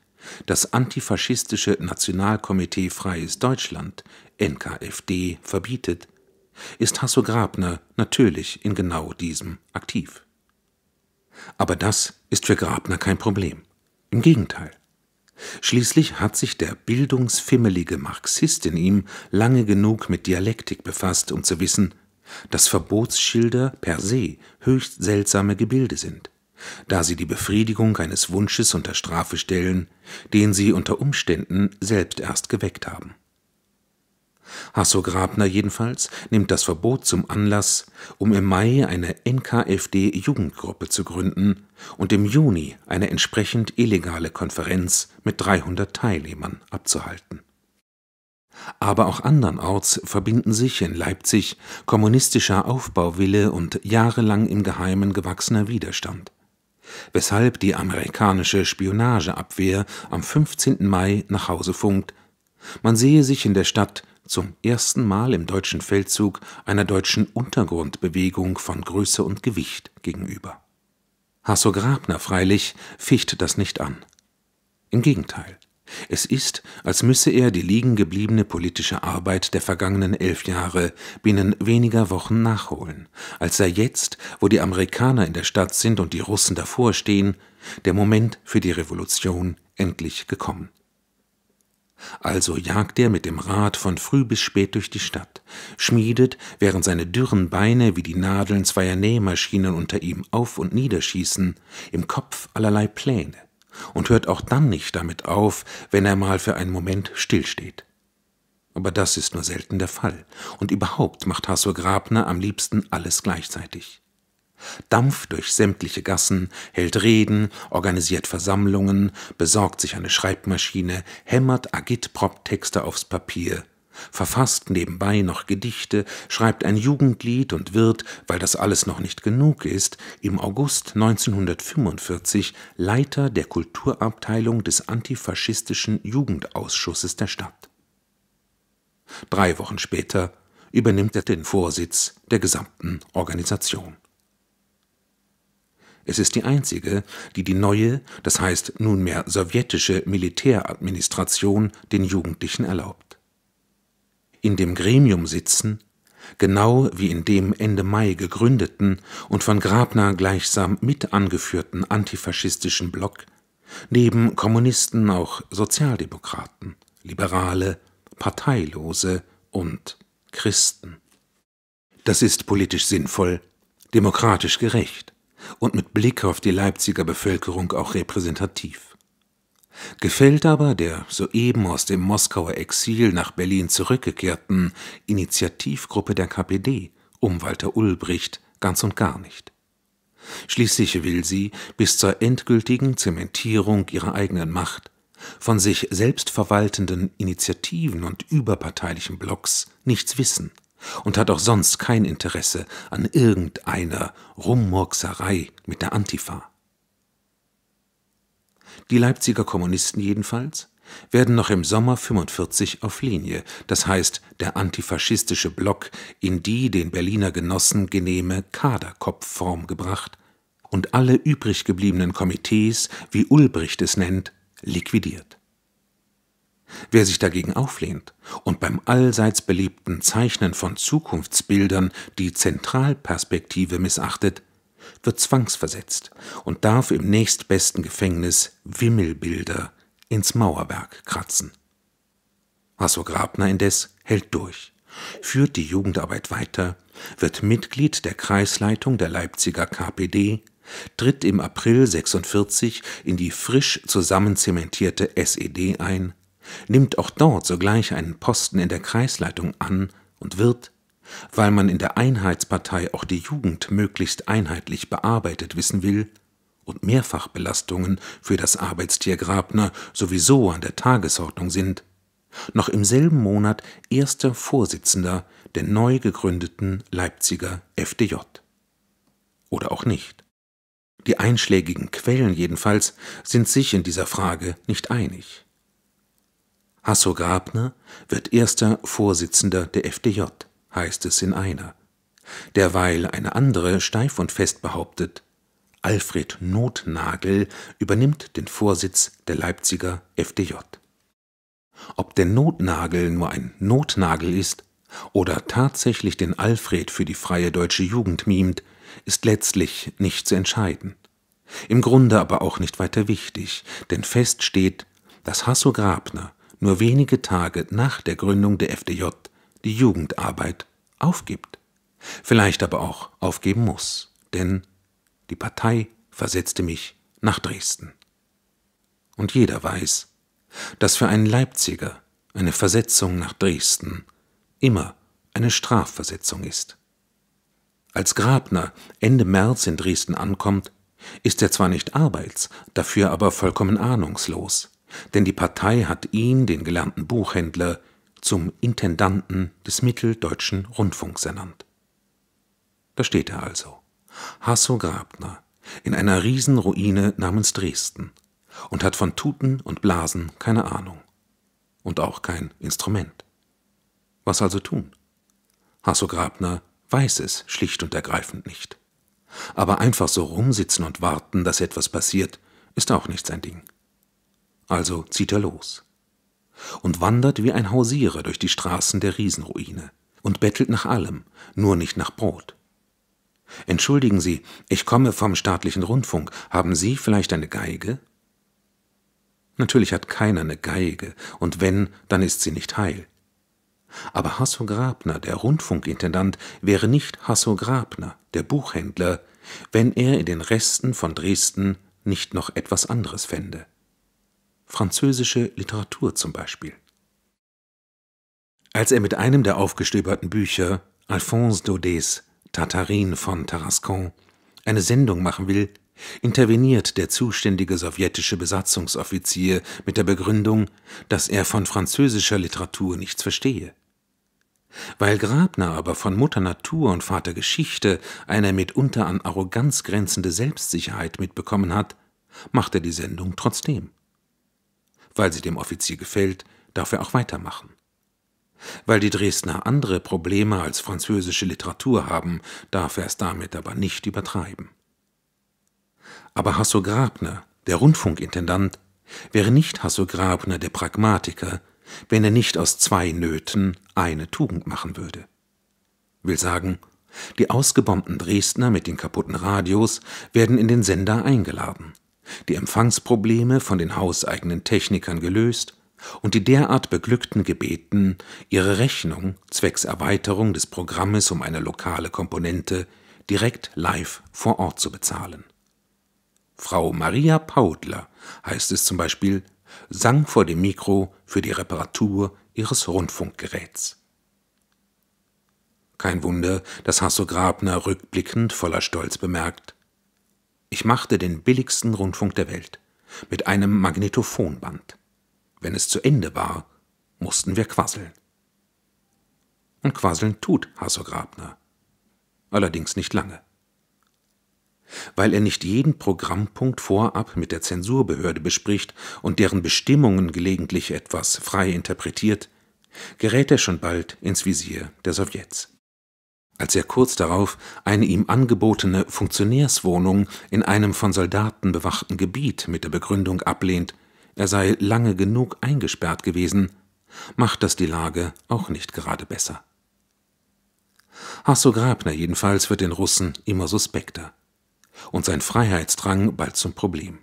das antifaschistische Nationalkomitee Freies Deutschland NKFD verbietet, ist Hasso Grabner natürlich in genau diesem aktiv. Aber das ist für Grabner kein Problem. Im Gegenteil. Schließlich hat sich der bildungsfimmelige Marxist in ihm lange genug mit Dialektik befasst, um zu wissen, dass Verbotsschilder per se höchst seltsame Gebilde sind, da sie die Befriedigung eines Wunsches unter Strafe stellen, den sie unter Umständen selbst erst geweckt haben Hasso-Grabner jedenfalls nimmt das Verbot zum Anlass, um im Mai eine NKFD-Jugendgruppe zu gründen und im Juni eine entsprechend illegale Konferenz mit 300 Teilnehmern abzuhalten. Aber auch andernorts verbinden sich in Leipzig kommunistischer Aufbauwille und jahrelang im Geheimen gewachsener Widerstand, weshalb die amerikanische Spionageabwehr am 15. Mai nach Hause funkt, man sehe sich in der Stadt zum ersten Mal im deutschen Feldzug einer deutschen Untergrundbewegung von Größe und Gewicht gegenüber. Hasso Grabner freilich ficht das nicht an. Im Gegenteil, es ist, als müsse er die liegengebliebene politische Arbeit der vergangenen elf Jahre binnen weniger Wochen nachholen, als sei jetzt, wo die Amerikaner in der Stadt sind und die Russen davor stehen, der Moment für die Revolution endlich gekommen. Also jagt er mit dem Rad von früh bis spät durch die Stadt, schmiedet, während seine dürren Beine wie die Nadeln zweier Nähmaschinen unter ihm auf und niederschießen, im Kopf allerlei Pläne und hört auch dann nicht damit auf, wenn er mal für einen Moment stillsteht. Aber das ist nur selten der Fall, und überhaupt macht Hasso Grabner am liebsten alles gleichzeitig. Dampft durch sämtliche Gassen, hält Reden, organisiert Versammlungen, besorgt sich eine Schreibmaschine, hämmert Agitprop-Texte aufs Papier, verfasst nebenbei noch Gedichte, schreibt ein Jugendlied und wird, weil das alles noch nicht genug ist, im August 1945 Leiter der Kulturabteilung des antifaschistischen Jugendausschusses der Stadt. Drei Wochen später übernimmt er den Vorsitz der gesamten Organisation es ist die einzige, die die neue, das heißt nunmehr sowjetische Militäradministration den Jugendlichen erlaubt. In dem Gremium sitzen, genau wie in dem Ende Mai gegründeten und von Grabner gleichsam mit angeführten antifaschistischen Block, neben Kommunisten auch Sozialdemokraten, Liberale, Parteilose und Christen. Das ist politisch sinnvoll, demokratisch gerecht und mit Blick auf die Leipziger Bevölkerung auch repräsentativ. Gefällt aber der soeben aus dem Moskauer Exil nach Berlin zurückgekehrten Initiativgruppe der KPD um Walter Ulbricht ganz und gar nicht. Schließlich will sie bis zur endgültigen Zementierung ihrer eigenen Macht von sich selbst verwaltenden Initiativen und überparteilichen Blocks nichts wissen – und hat auch sonst kein Interesse an irgendeiner Rummurkserei mit der Antifa. Die Leipziger Kommunisten jedenfalls werden noch im Sommer 45 auf Linie, das heißt der antifaschistische Block in die den Berliner Genossen genehme Kaderkopfform gebracht und alle übrig gebliebenen Komitees, wie Ulbricht es nennt, liquidiert. Wer sich dagegen auflehnt und beim allseits beliebten Zeichnen von Zukunftsbildern die Zentralperspektive missachtet, wird zwangsversetzt und darf im nächstbesten Gefängnis Wimmelbilder ins Mauerwerk kratzen. Hasso Grabner indes hält durch, führt die Jugendarbeit weiter, wird Mitglied der Kreisleitung der Leipziger KPD, tritt im April 46 in die frisch zusammenzementierte SED ein nimmt auch dort sogleich einen Posten in der Kreisleitung an und wird, weil man in der Einheitspartei auch die Jugend möglichst einheitlich bearbeitet wissen will und Mehrfachbelastungen für das Arbeitstier Grabner sowieso an der Tagesordnung sind, noch im selben Monat erster Vorsitzender der neu gegründeten Leipziger FDJ. Oder auch nicht. Die einschlägigen Quellen jedenfalls sind sich in dieser Frage nicht einig. Hasso Grabner wird erster Vorsitzender der FDJ, heißt es in einer. Derweil eine andere steif und fest behauptet, Alfred Notnagel übernimmt den Vorsitz der Leipziger FDJ. Ob der Notnagel nur ein Notnagel ist oder tatsächlich den Alfred für die freie deutsche Jugend mimt, ist letztlich nicht zu entscheiden. Im Grunde aber auch nicht weiter wichtig, denn fest steht, dass Hasso Grabner nur wenige Tage nach der Gründung der FDJ die Jugendarbeit aufgibt. Vielleicht aber auch aufgeben muss, denn die Partei versetzte mich nach Dresden. Und jeder weiß, dass für einen Leipziger eine Versetzung nach Dresden immer eine Strafversetzung ist. Als Grabner Ende März in Dresden ankommt, ist er zwar nicht arbeits, dafür aber vollkommen ahnungslos. Denn die Partei hat ihn, den gelernten Buchhändler, zum Intendanten des Mitteldeutschen Rundfunks ernannt. Da steht er also, Hasso Grabner, in einer Riesenruine namens Dresden und hat von Tuten und Blasen keine Ahnung und auch kein Instrument. Was also tun? Hasso Grabner weiß es schlicht und ergreifend nicht. Aber einfach so rumsitzen und warten, dass etwas passiert, ist auch nicht sein Ding also zieht er los und wandert wie ein Hausierer durch die Straßen der Riesenruine und bettelt nach allem, nur nicht nach Brot. Entschuldigen Sie, ich komme vom staatlichen Rundfunk. Haben Sie vielleicht eine Geige? Natürlich hat keiner eine Geige, und wenn, dann ist sie nicht heil. Aber Hasso Grabner, der Rundfunkintendant, wäre nicht Hasso Grabner, der Buchhändler, wenn er in den Resten von Dresden nicht noch etwas anderes fände französische Literatur zum Beispiel. Als er mit einem der aufgestöberten Bücher Alphonse Daudets Tartarin von Tarascon eine Sendung machen will, interveniert der zuständige sowjetische Besatzungsoffizier mit der Begründung, dass er von französischer Literatur nichts verstehe. Weil Grabner aber von Mutter Natur und Vater Geschichte eine mitunter an Arroganz grenzende Selbstsicherheit mitbekommen hat, macht er die Sendung trotzdem. Weil sie dem Offizier gefällt, darf er auch weitermachen. Weil die Dresdner andere Probleme als französische Literatur haben, darf er es damit aber nicht übertreiben. Aber Hasso Grabner, der Rundfunkintendant, wäre nicht Hasso Grabner der Pragmatiker, wenn er nicht aus zwei Nöten eine Tugend machen würde. Will sagen, die ausgebombten Dresdner mit den kaputten Radios werden in den Sender eingeladen – die Empfangsprobleme von den hauseigenen Technikern gelöst und die derart Beglückten gebeten, ihre Rechnung zwecks Erweiterung des Programmes um eine lokale Komponente direkt live vor Ort zu bezahlen. Frau Maria Paudler, heißt es zum Beispiel, sang vor dem Mikro für die Reparatur ihres Rundfunkgeräts. Kein Wunder, dass Hasso Grabner rückblickend voller Stolz bemerkt, ich machte den billigsten Rundfunk der Welt mit einem Magnetophonband. Wenn es zu Ende war, mussten wir quasseln. Und quasseln tut Hasso Grabner. Allerdings nicht lange. Weil er nicht jeden Programmpunkt vorab mit der Zensurbehörde bespricht und deren Bestimmungen gelegentlich etwas frei interpretiert, gerät er schon bald ins Visier der Sowjets. Als er kurz darauf eine ihm angebotene Funktionärswohnung in einem von Soldaten bewachten Gebiet mit der Begründung ablehnt, er sei lange genug eingesperrt gewesen, macht das die Lage auch nicht gerade besser. Hasso Grabner jedenfalls wird den Russen immer suspekter und sein Freiheitsdrang bald zum Problem.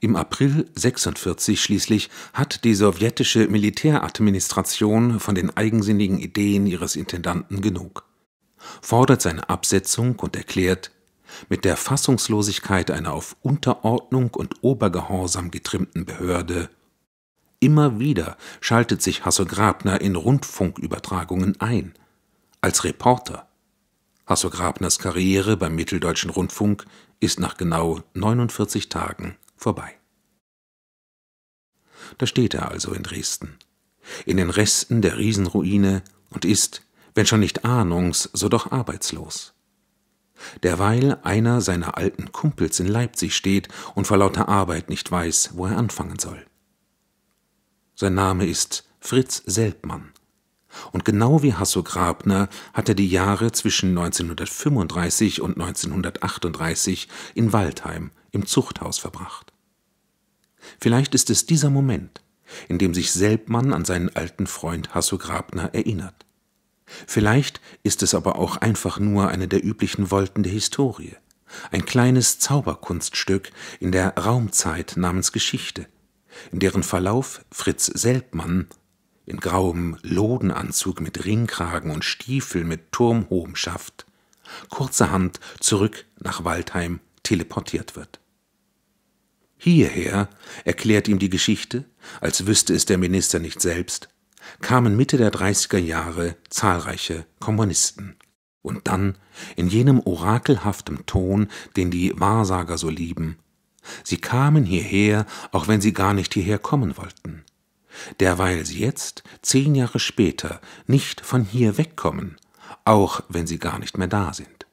Im April 1946 schließlich hat die sowjetische Militäradministration von den eigensinnigen Ideen ihres Intendanten genug, fordert seine Absetzung und erklärt, mit der Fassungslosigkeit einer auf Unterordnung und Obergehorsam getrimmten Behörde Immer wieder schaltet sich Hasso-Grabner in Rundfunkübertragungen ein. Als Reporter. Hasso-Grabners Karriere beim Mitteldeutschen Rundfunk ist nach genau 49 Tagen vorbei. Da steht er also in Dresden, in den Resten der Riesenruine und ist, wenn schon nicht ahnungs, so doch arbeitslos. Derweil einer seiner alten Kumpels in Leipzig steht und vor lauter Arbeit nicht weiß, wo er anfangen soll. Sein Name ist Fritz Selbmann. Und genau wie Hasso Grabner hat er die Jahre zwischen 1935 und 1938 in Waldheim im Zuchthaus verbracht. Vielleicht ist es dieser Moment, in dem sich Selbmann an seinen alten Freund Hasso Grabner erinnert. Vielleicht ist es aber auch einfach nur eine der üblichen Wolken der Historie, ein kleines Zauberkunststück in der Raumzeit namens Geschichte, in deren Verlauf Fritz Selbmann in grauem Lodenanzug mit Ringkragen und Stiefel mit turmhohem schafft, kurzerhand zurück nach Waldheim teleportiert wird hierher, erklärt ihm die Geschichte, als wüsste es der Minister nicht selbst, kamen Mitte der 30er Jahre zahlreiche Kommunisten. Und dann, in jenem orakelhaftem Ton, den die Wahrsager so lieben, sie kamen hierher, auch wenn sie gar nicht hierher kommen wollten. Derweil sie jetzt, zehn Jahre später, nicht von hier wegkommen, auch wenn sie gar nicht mehr da sind.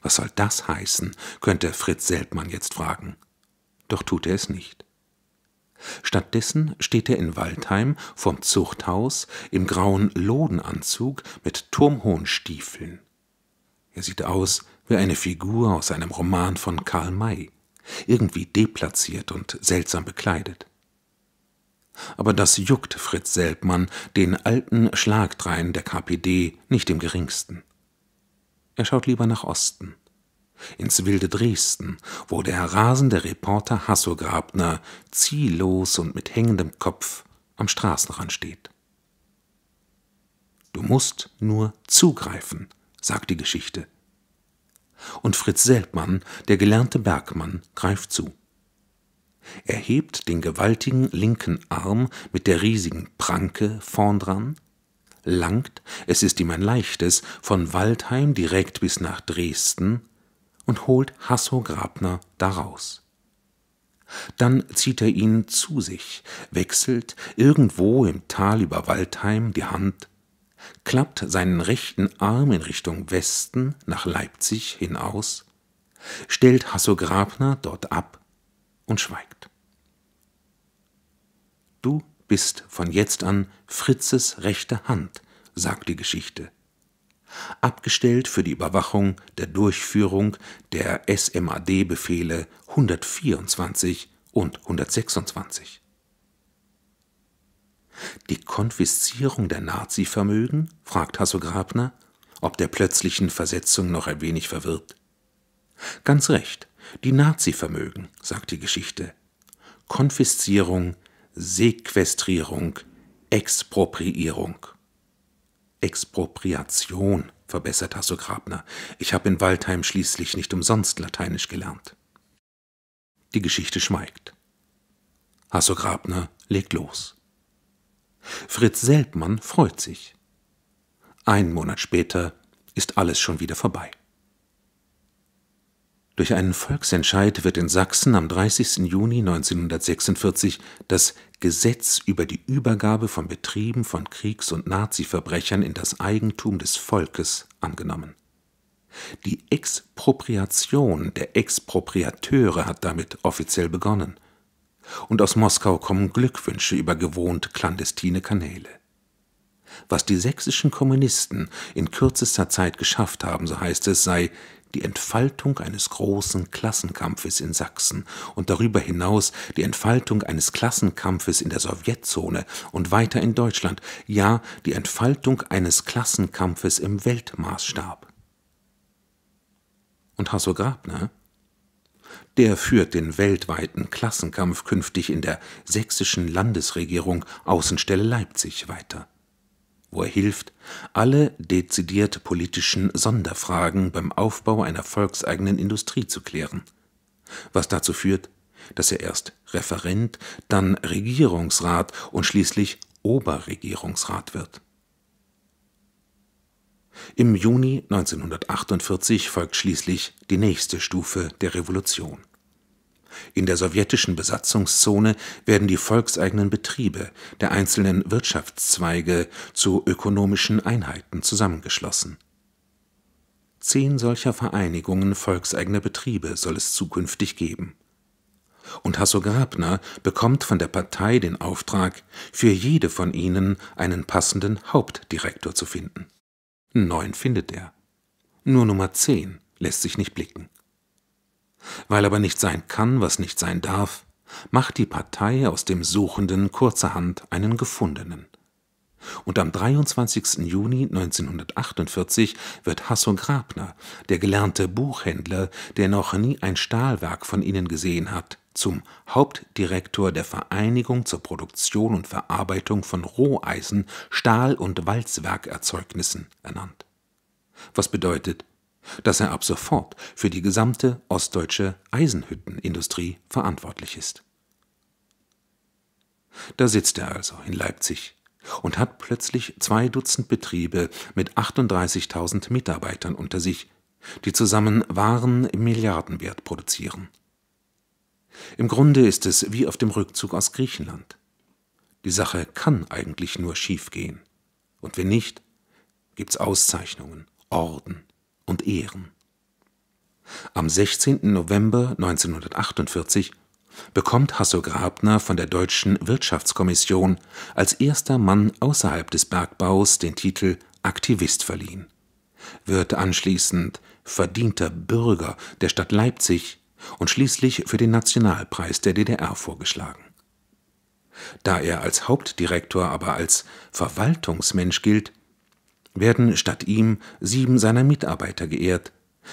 Was soll das heißen, könnte Fritz Seltmann jetzt fragen doch tut er es nicht. Stattdessen steht er in Waldheim vorm Zuchthaus im grauen Lodenanzug mit turmhohen Stiefeln. Er sieht aus wie eine Figur aus einem Roman von Karl May, irgendwie deplatziert und seltsam bekleidet. Aber das juckt Fritz Selbmann, den alten Schlagdrein der KPD, nicht im geringsten. Er schaut lieber nach Osten ins wilde Dresden, wo der rasende Reporter Hasso Grabner ziellos und mit hängendem Kopf am Straßenrand steht. Du musst nur zugreifen, sagt die Geschichte. Und Fritz Selbmann, der gelernte Bergmann, greift zu. Er hebt den gewaltigen linken Arm mit der riesigen Pranke vorn dran, langt, es ist ihm ein leichtes, von Waldheim direkt bis nach Dresden und holt Hasso Grabner daraus. Dann zieht er ihn zu sich, wechselt irgendwo im Tal über Waldheim die Hand, klappt seinen rechten Arm in Richtung Westen nach Leipzig hinaus, stellt Hasso Grabner dort ab und schweigt. Du bist von jetzt an Fritzes rechte Hand, sagt die Geschichte abgestellt für die Überwachung der Durchführung der SMAD-Befehle 124 und 126. Die Konfiszierung der Nazivermögen? fragt Hasso Grabner, ob der plötzlichen Versetzung noch ein wenig verwirrt. Ganz recht, die Nazivermögen, sagt die Geschichte. Konfiszierung, Sequestrierung, Expropriierung. Expropriation, verbessert Hasso Grabner. Ich habe in Waldheim schließlich nicht umsonst Lateinisch gelernt. Die Geschichte schweigt. Hasso Grabner legt los. Fritz Seltmann freut sich. Einen Monat später ist alles schon wieder vorbei. Durch einen Volksentscheid wird in Sachsen am 30. Juni 1946 das Gesetz über die Übergabe von Betrieben von Kriegs und Naziverbrechern in das Eigentum des Volkes angenommen. Die Expropriation der Expropriateure hat damit offiziell begonnen. Und aus Moskau kommen Glückwünsche über gewohnt klandestine Kanäle. Was die sächsischen Kommunisten in kürzester Zeit geschafft haben, so heißt es, sei die Entfaltung eines großen Klassenkampfes in Sachsen und darüber hinaus die Entfaltung eines Klassenkampfes in der Sowjetzone und weiter in Deutschland, ja die Entfaltung eines Klassenkampfes im Weltmaßstab. Und Hasso Grabner? Der führt den weltweiten Klassenkampf künftig in der sächsischen Landesregierung Außenstelle Leipzig weiter wo er hilft, alle dezidiert politischen Sonderfragen beim Aufbau einer volkseigenen Industrie zu klären, was dazu führt, dass er erst Referent, dann Regierungsrat und schließlich Oberregierungsrat wird. Im Juni 1948 folgt schließlich die nächste Stufe der Revolution in der sowjetischen Besatzungszone werden die volkseigenen Betriebe der einzelnen Wirtschaftszweige zu ökonomischen Einheiten zusammengeschlossen. Zehn solcher Vereinigungen volkseigener Betriebe soll es zukünftig geben. Und Hasso Grabner bekommt von der Partei den Auftrag, für jede von ihnen einen passenden Hauptdirektor zu finden. Neun findet er. Nur Nummer zehn lässt sich nicht blicken. Weil aber nicht sein kann, was nicht sein darf, macht die Partei aus dem Suchenden kurzerhand einen Gefundenen. Und am 23. Juni 1948 wird Hasso Grabner, der gelernte Buchhändler, der noch nie ein Stahlwerk von ihnen gesehen hat, zum Hauptdirektor der Vereinigung zur Produktion und Verarbeitung von Roheisen, Stahl- und Walzwerkerzeugnissen ernannt. Was bedeutet, dass er ab sofort für die gesamte ostdeutsche Eisenhüttenindustrie verantwortlich ist. Da sitzt er also in Leipzig und hat plötzlich zwei Dutzend Betriebe mit 38.000 Mitarbeitern unter sich, die zusammen Waren im Milliardenwert produzieren. Im Grunde ist es wie auf dem Rückzug aus Griechenland. Die Sache kann eigentlich nur schiefgehen. Und wenn nicht, gibt's Auszeichnungen, Orden, und Ehren. Am 16. November 1948 bekommt Hasso Grabner von der Deutschen Wirtschaftskommission als erster Mann außerhalb des Bergbaus den Titel Aktivist verliehen, wird anschließend verdienter Bürger der Stadt Leipzig und schließlich für den Nationalpreis der DDR vorgeschlagen. Da er als Hauptdirektor aber als Verwaltungsmensch gilt, werden statt ihm sieben seiner Mitarbeiter geehrt,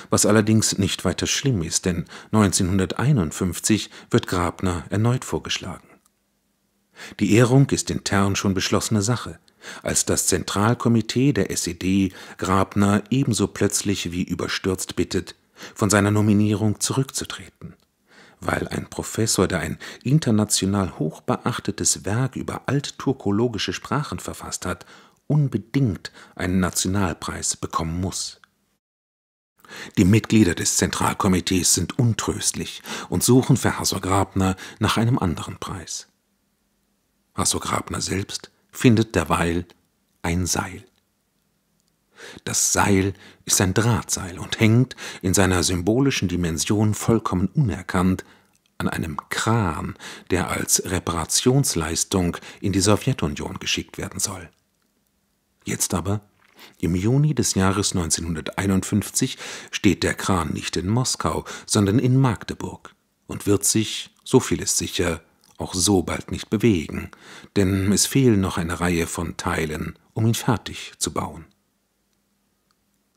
was allerdings nicht weiter schlimm ist, denn 1951 wird Grabner erneut vorgeschlagen. Die Ehrung ist intern schon beschlossene Sache, als das Zentralkomitee der SED Grabner ebenso plötzlich wie überstürzt bittet, von seiner Nominierung zurückzutreten. Weil ein Professor, der ein international hochbeachtetes Werk über altturkologische Sprachen verfasst hat unbedingt einen Nationalpreis bekommen muss. Die Mitglieder des Zentralkomitees sind untröstlich und suchen für Hasso Grabner nach einem anderen Preis. Hasso Grabner selbst findet derweil ein Seil. Das Seil ist ein Drahtseil und hängt in seiner symbolischen Dimension vollkommen unerkannt an einem Kran, der als Reparationsleistung in die Sowjetunion geschickt werden soll. Jetzt aber, im Juni des Jahres 1951, steht der Kran nicht in Moskau, sondern in Magdeburg und wird sich, so viel ist sicher, auch so bald nicht bewegen, denn es fehlen noch eine Reihe von Teilen, um ihn fertig zu bauen.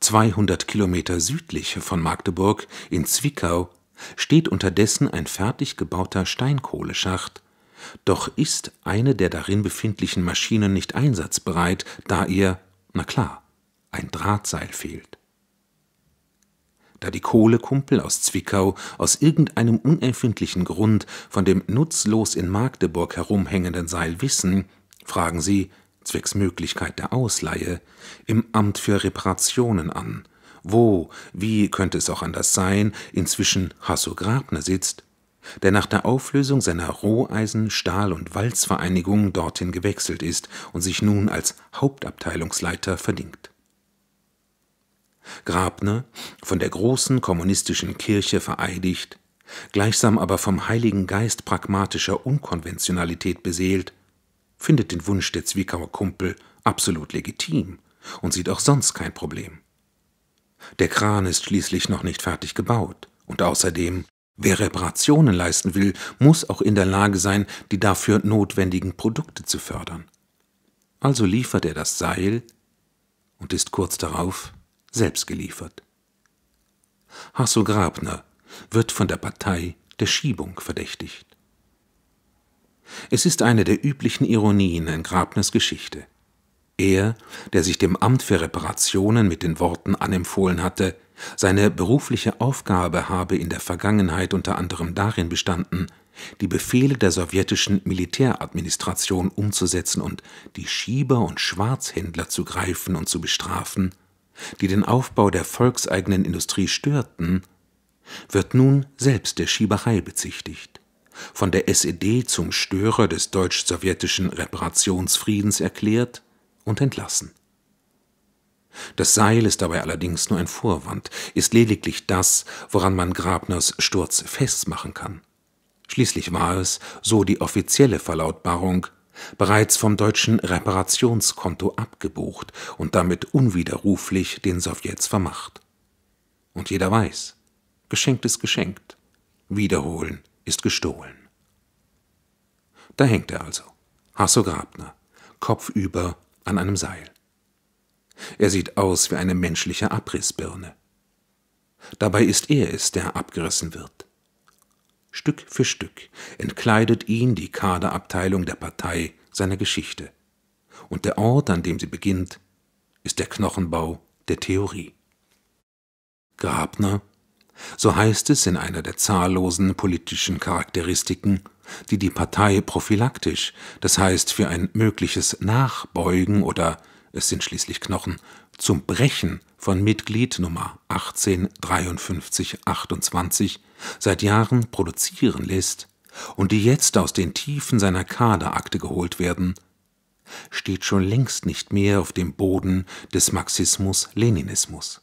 200 Kilometer südlich von Magdeburg, in Zwickau, steht unterdessen ein fertig gebauter Steinkohleschacht, doch ist eine der darin befindlichen Maschinen nicht einsatzbereit, da ihr, na klar, ein Drahtseil fehlt. Da die Kohlekumpel aus Zwickau aus irgendeinem unempfindlichen Grund von dem nutzlos in Magdeburg herumhängenden Seil wissen, fragen sie, zwecks Möglichkeit der Ausleihe, im Amt für Reparationen an, wo, wie könnte es auch anders sein, inzwischen Hasso Grabner sitzt der nach der Auflösung seiner Roheisen Stahl und Walzvereinigung dorthin gewechselt ist und sich nun als Hauptabteilungsleiter verdingt. Grabner, von der großen kommunistischen Kirche vereidigt, gleichsam aber vom Heiligen Geist pragmatischer Unkonventionalität beseelt, findet den Wunsch der Zwickauer Kumpel absolut legitim und sieht auch sonst kein Problem. Der Kran ist schließlich noch nicht fertig gebaut und außerdem Wer Reparationen leisten will, muss auch in der Lage sein, die dafür notwendigen Produkte zu fördern. Also liefert er das Seil und ist kurz darauf selbst geliefert. Hasso Grabner wird von der Partei der Schiebung verdächtigt. Es ist eine der üblichen Ironien in Grabners Geschichte. Er, der sich dem Amt für Reparationen mit den Worten anempfohlen hatte, seine berufliche Aufgabe habe in der Vergangenheit unter anderem darin bestanden, die Befehle der sowjetischen Militäradministration umzusetzen und die Schieber und Schwarzhändler zu greifen und zu bestrafen, die den Aufbau der volkseigenen Industrie störten, wird nun selbst der Schieberei bezichtigt, von der SED zum Störer des deutsch-sowjetischen Reparationsfriedens erklärt und entlassen. Das Seil ist dabei allerdings nur ein Vorwand, ist lediglich das, woran man Grabners Sturz festmachen kann. Schließlich war es, so die offizielle Verlautbarung, bereits vom deutschen Reparationskonto abgebucht und damit unwiderruflich den Sowjets vermacht. Und jeder weiß, geschenkt ist geschenkt, wiederholen ist gestohlen. Da hängt er also, Hasso Grabner, kopfüber an einem Seil. Er sieht aus wie eine menschliche Abrissbirne. Dabei ist er es, der abgerissen wird. Stück für Stück entkleidet ihn die Kaderabteilung der Partei seiner Geschichte. Und der Ort, an dem sie beginnt, ist der Knochenbau der Theorie. Grabner, so heißt es in einer der zahllosen politischen Charakteristiken, die die Partei prophylaktisch, das heißt für ein mögliches Nachbeugen oder es sind schließlich Knochen, zum Brechen von Mitglied Nummer 185328 seit Jahren produzieren lässt und die jetzt aus den Tiefen seiner Kaderakte geholt werden, steht schon längst nicht mehr auf dem Boden des Marxismus-Leninismus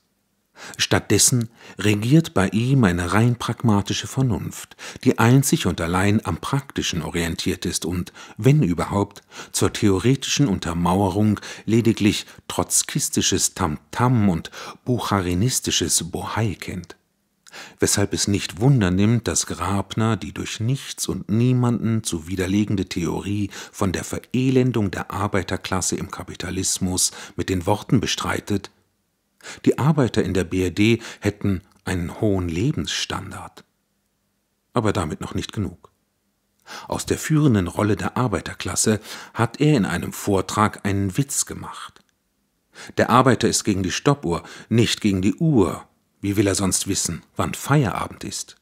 Stattdessen regiert bei ihm eine rein pragmatische Vernunft, die einzig und allein am Praktischen orientiert ist und, wenn überhaupt, zur theoretischen Untermauerung lediglich trotzkistisches Tamtam und bucharinistisches Bohai kennt. Weshalb es nicht Wunder nimmt, dass Grabner die durch nichts und niemanden zu widerlegende Theorie von der Verelendung der Arbeiterklasse im Kapitalismus mit den Worten bestreitet, die Arbeiter in der BRD hätten einen hohen Lebensstandard. Aber damit noch nicht genug. Aus der führenden Rolle der Arbeiterklasse hat er in einem Vortrag einen Witz gemacht. Der Arbeiter ist gegen die Stoppuhr, nicht gegen die Uhr. Wie will er sonst wissen, wann Feierabend ist?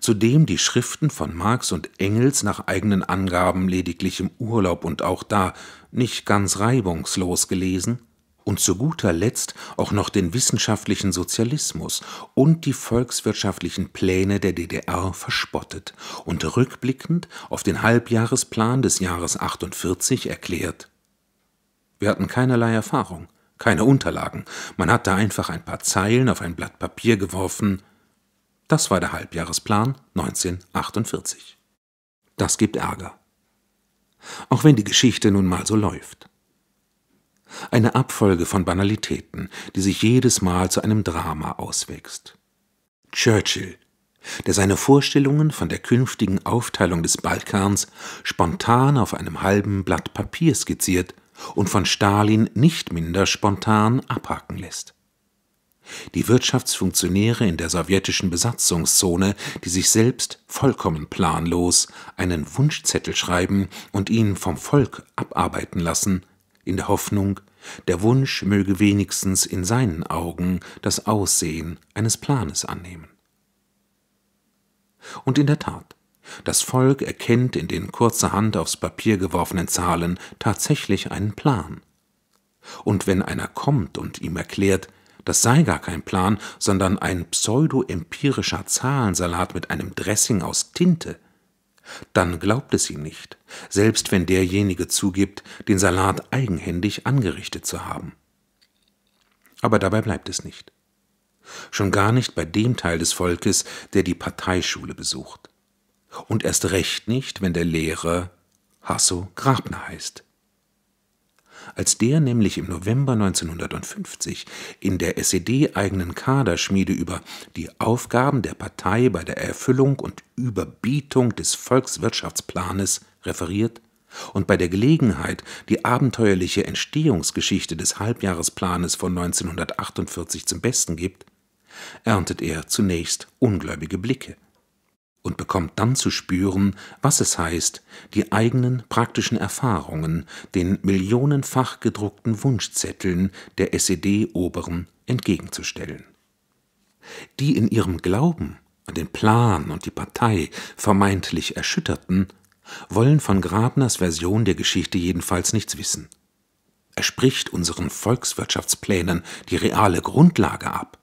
Zudem die Schriften von Marx und Engels nach eigenen Angaben lediglich im Urlaub und auch da nicht ganz reibungslos gelesen, und zu guter Letzt auch noch den wissenschaftlichen Sozialismus und die volkswirtschaftlichen Pläne der DDR verspottet und rückblickend auf den Halbjahresplan des Jahres 48 erklärt. Wir hatten keinerlei Erfahrung, keine Unterlagen, man hat da einfach ein paar Zeilen auf ein Blatt Papier geworfen. Das war der Halbjahresplan 1948. Das gibt Ärger. Auch wenn die Geschichte nun mal so läuft. Eine Abfolge von Banalitäten, die sich jedes Mal zu einem Drama auswächst. Churchill, der seine Vorstellungen von der künftigen Aufteilung des Balkans spontan auf einem halben Blatt Papier skizziert und von Stalin nicht minder spontan abhaken lässt. Die Wirtschaftsfunktionäre in der sowjetischen Besatzungszone, die sich selbst vollkommen planlos einen Wunschzettel schreiben und ihn vom Volk abarbeiten lassen, in der Hoffnung, der Wunsch möge wenigstens in seinen Augen das Aussehen eines Planes annehmen. Und in der Tat, das Volk erkennt in den kurzerhand aufs Papier geworfenen Zahlen tatsächlich einen Plan. Und wenn einer kommt und ihm erklärt, das sei gar kein Plan, sondern ein pseudo-empirischer Zahlensalat mit einem Dressing aus Tinte, dann glaubt es ihn nicht, selbst wenn derjenige zugibt, den Salat eigenhändig angerichtet zu haben. Aber dabei bleibt es nicht. Schon gar nicht bei dem Teil des Volkes, der die Parteischule besucht. Und erst recht nicht, wenn der Lehrer Hasso Grabner heißt als der nämlich im November 1950 in der SED-eigenen Kaderschmiede über die Aufgaben der Partei bei der Erfüllung und Überbietung des Volkswirtschaftsplanes referiert und bei der Gelegenheit, die abenteuerliche Entstehungsgeschichte des Halbjahresplanes von 1948 zum Besten gibt, erntet er zunächst ungläubige Blicke und bekommt dann zu spüren, was es heißt, die eigenen praktischen Erfahrungen den millionenfach gedruckten Wunschzetteln der SED-Oberen entgegenzustellen. Die in ihrem Glauben an den Plan und die Partei vermeintlich Erschütterten wollen von Grabners Version der Geschichte jedenfalls nichts wissen. Er spricht unseren Volkswirtschaftsplänen die reale Grundlage ab.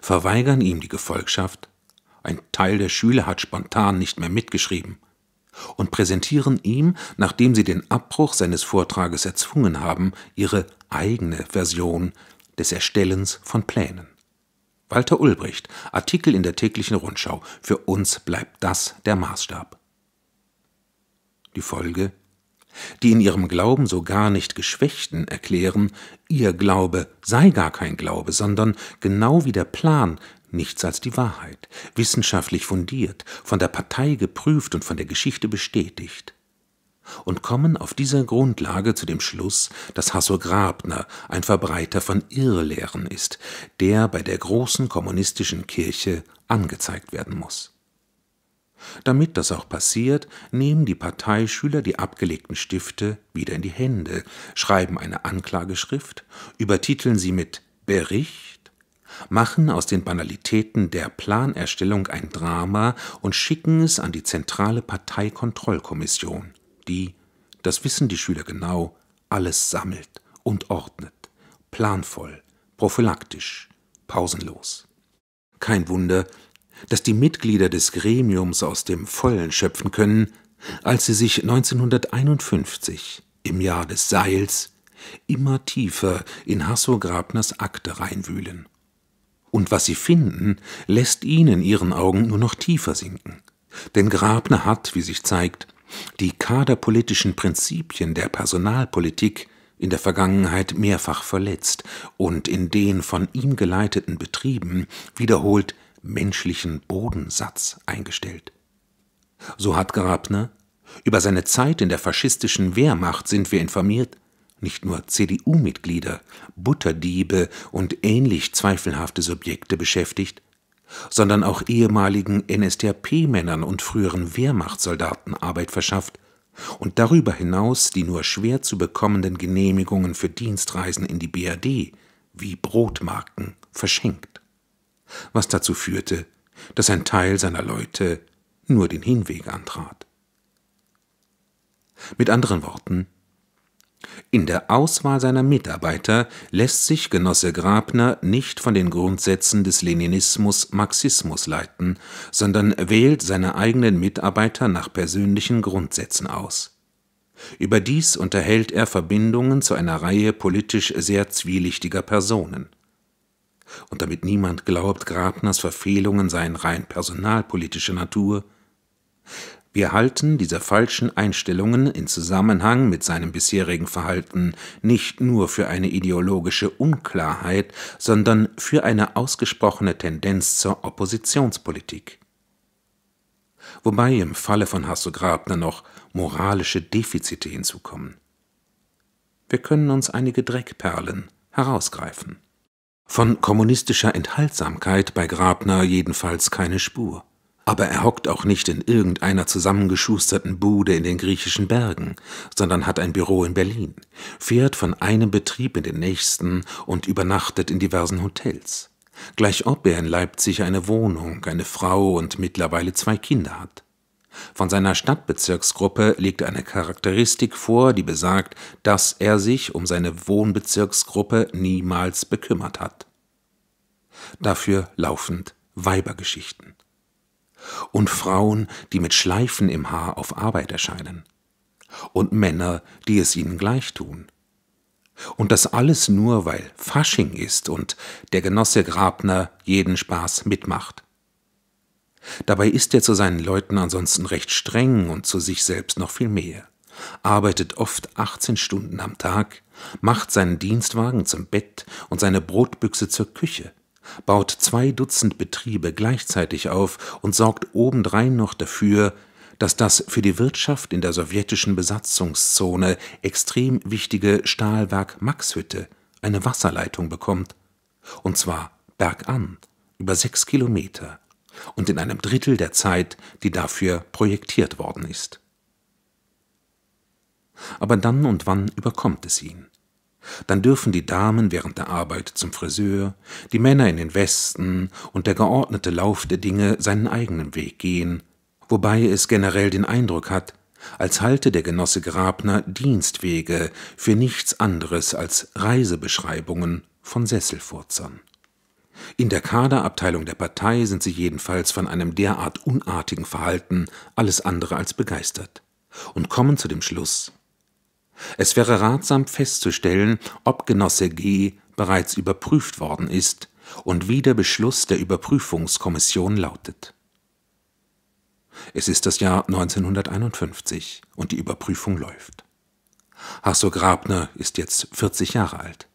Verweigern ihm die Gefolgschaft ein Teil der Schüler hat spontan nicht mehr mitgeschrieben, und präsentieren ihm, nachdem sie den Abbruch seines Vortrages erzwungen haben, ihre eigene Version des Erstellens von Plänen. Walter Ulbricht, Artikel in der täglichen Rundschau. Für uns bleibt das der Maßstab. Die Folge? Die in ihrem Glauben so gar nicht Geschwächten erklären, ihr Glaube sei gar kein Glaube, sondern genau wie der Plan nichts als die Wahrheit, wissenschaftlich fundiert, von der Partei geprüft und von der Geschichte bestätigt, und kommen auf dieser Grundlage zu dem Schluss, dass Hasso Grabner ein Verbreiter von Irrlehren ist, der bei der großen kommunistischen Kirche angezeigt werden muss. Damit das auch passiert, nehmen die Parteischüler die abgelegten Stifte wieder in die Hände, schreiben eine Anklageschrift, übertiteln sie mit Bericht machen aus den Banalitäten der Planerstellung ein Drama und schicken es an die zentrale Parteikontrollkommission, die – das wissen die Schüler genau – alles sammelt und ordnet, planvoll, prophylaktisch, pausenlos. Kein Wunder, dass die Mitglieder des Gremiums aus dem Vollen schöpfen können, als sie sich 1951, im Jahr des Seils, immer tiefer in Hasso-Grabners Akte reinwühlen und was sie finden, lässt ihnen ihren Augen nur noch tiefer sinken. Denn Grabner hat, wie sich zeigt, die kaderpolitischen Prinzipien der Personalpolitik in der Vergangenheit mehrfach verletzt und in den von ihm geleiteten Betrieben wiederholt menschlichen Bodensatz eingestellt. So hat Grabner über seine Zeit in der faschistischen Wehrmacht sind wir informiert, nicht nur CDU-Mitglieder, Butterdiebe und ähnlich zweifelhafte Subjekte beschäftigt, sondern auch ehemaligen NSDAP-Männern und früheren Wehrmachtssoldaten Arbeit verschafft und darüber hinaus die nur schwer zu bekommenden Genehmigungen für Dienstreisen in die BRD wie Brotmarken verschenkt, was dazu führte, dass ein Teil seiner Leute nur den Hinweg antrat. Mit anderen Worten, in der Auswahl seiner Mitarbeiter lässt sich Genosse Grabner nicht von den Grundsätzen des Leninismus/Marxismus leiten, sondern wählt seine eigenen Mitarbeiter nach persönlichen Grundsätzen aus. Überdies unterhält er Verbindungen zu einer Reihe politisch sehr zwielichtiger Personen. Und damit niemand glaubt, Grabners Verfehlungen seien rein personalpolitischer Natur wir halten diese falschen Einstellungen in Zusammenhang mit seinem bisherigen Verhalten nicht nur für eine ideologische Unklarheit, sondern für eine ausgesprochene Tendenz zur Oppositionspolitik. Wobei im Falle von Hasso-Grabner noch moralische Defizite hinzukommen. Wir können uns einige Dreckperlen herausgreifen. Von kommunistischer Enthaltsamkeit bei Grabner jedenfalls keine Spur. Aber er hockt auch nicht in irgendeiner zusammengeschusterten Bude in den griechischen Bergen, sondern hat ein Büro in Berlin, fährt von einem Betrieb in den nächsten und übernachtet in diversen Hotels. Gleich ob er in Leipzig eine Wohnung, eine Frau und mittlerweile zwei Kinder hat. Von seiner Stadtbezirksgruppe liegt eine Charakteristik vor, die besagt, dass er sich um seine Wohnbezirksgruppe niemals bekümmert hat. Dafür laufend Weibergeschichten und Frauen, die mit Schleifen im Haar auf Arbeit erscheinen, und Männer, die es ihnen gleich tun. Und das alles nur, weil Fasching ist und der Genosse Grabner jeden Spaß mitmacht. Dabei ist er zu seinen Leuten ansonsten recht streng und zu sich selbst noch viel mehr, arbeitet oft 18 Stunden am Tag, macht seinen Dienstwagen zum Bett und seine Brotbüchse zur Küche – baut zwei Dutzend Betriebe gleichzeitig auf und sorgt obendrein noch dafür, dass das für die Wirtschaft in der sowjetischen Besatzungszone extrem wichtige Stahlwerk Maxhütte eine Wasserleitung bekommt, und zwar bergan über sechs Kilometer und in einem Drittel der Zeit, die dafür projektiert worden ist. Aber dann und wann überkommt es ihn. Dann dürfen die Damen während der Arbeit zum Friseur, die Männer in den Westen und der geordnete Lauf der Dinge seinen eigenen Weg gehen, wobei es generell den Eindruck hat, als halte der Genosse Grabner Dienstwege für nichts anderes als Reisebeschreibungen von Sesselfurzern. In der Kaderabteilung der Partei sind sie jedenfalls von einem derart unartigen Verhalten alles andere als begeistert und kommen zu dem Schluss, es wäre ratsam festzustellen, ob Genosse G. bereits überprüft worden ist und wie der Beschluss der Überprüfungskommission lautet. Es ist das Jahr 1951 und die Überprüfung läuft. Hasso Grabner ist jetzt 40 Jahre alt.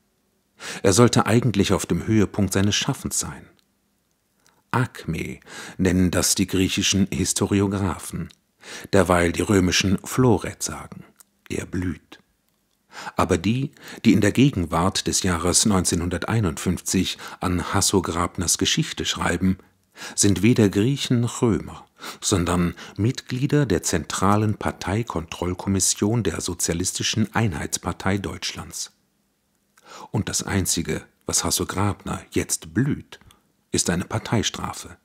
Er sollte eigentlich auf dem Höhepunkt seines Schaffens sein. Akme nennen das die griechischen Historiographen, derweil die römischen Floret sagen er blüht. Aber die, die in der Gegenwart des Jahres 1951 an Hasso Grabners Geschichte schreiben, sind weder Griechen noch Römer, sondern Mitglieder der zentralen Parteikontrollkommission der Sozialistischen Einheitspartei Deutschlands. Und das Einzige, was Hasso Grabner jetzt blüht, ist eine Parteistrafe.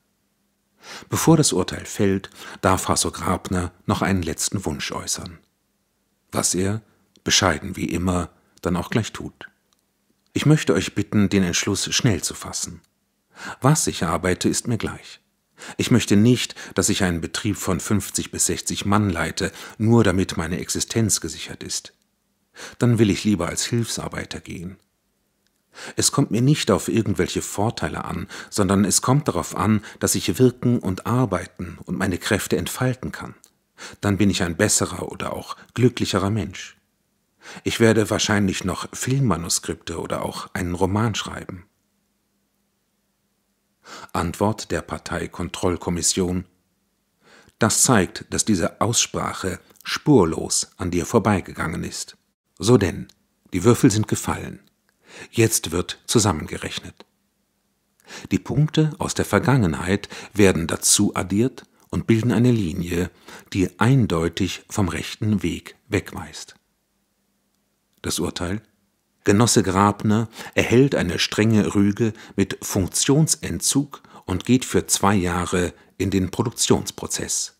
Bevor das Urteil fällt, darf Hasso Grabner noch einen letzten Wunsch äußern was er, bescheiden wie immer, dann auch gleich tut. Ich möchte euch bitten, den Entschluss schnell zu fassen. Was ich arbeite, ist mir gleich. Ich möchte nicht, dass ich einen Betrieb von 50 bis 60 Mann leite, nur damit meine Existenz gesichert ist. Dann will ich lieber als Hilfsarbeiter gehen. Es kommt mir nicht auf irgendwelche Vorteile an, sondern es kommt darauf an, dass ich wirken und arbeiten und meine Kräfte entfalten kann dann bin ich ein besserer oder auch glücklicherer Mensch. Ich werde wahrscheinlich noch Filmmanuskripte oder auch einen Roman schreiben. Antwort der Parteikontrollkommission Das zeigt, dass diese Aussprache spurlos an dir vorbeigegangen ist. So denn, die Würfel sind gefallen. Jetzt wird zusammengerechnet. Die Punkte aus der Vergangenheit werden dazu addiert und bilden eine Linie, die eindeutig vom rechten Weg wegweist. Das Urteil? Genosse Grabner erhält eine strenge Rüge mit Funktionsentzug und geht für zwei Jahre in den Produktionsprozess.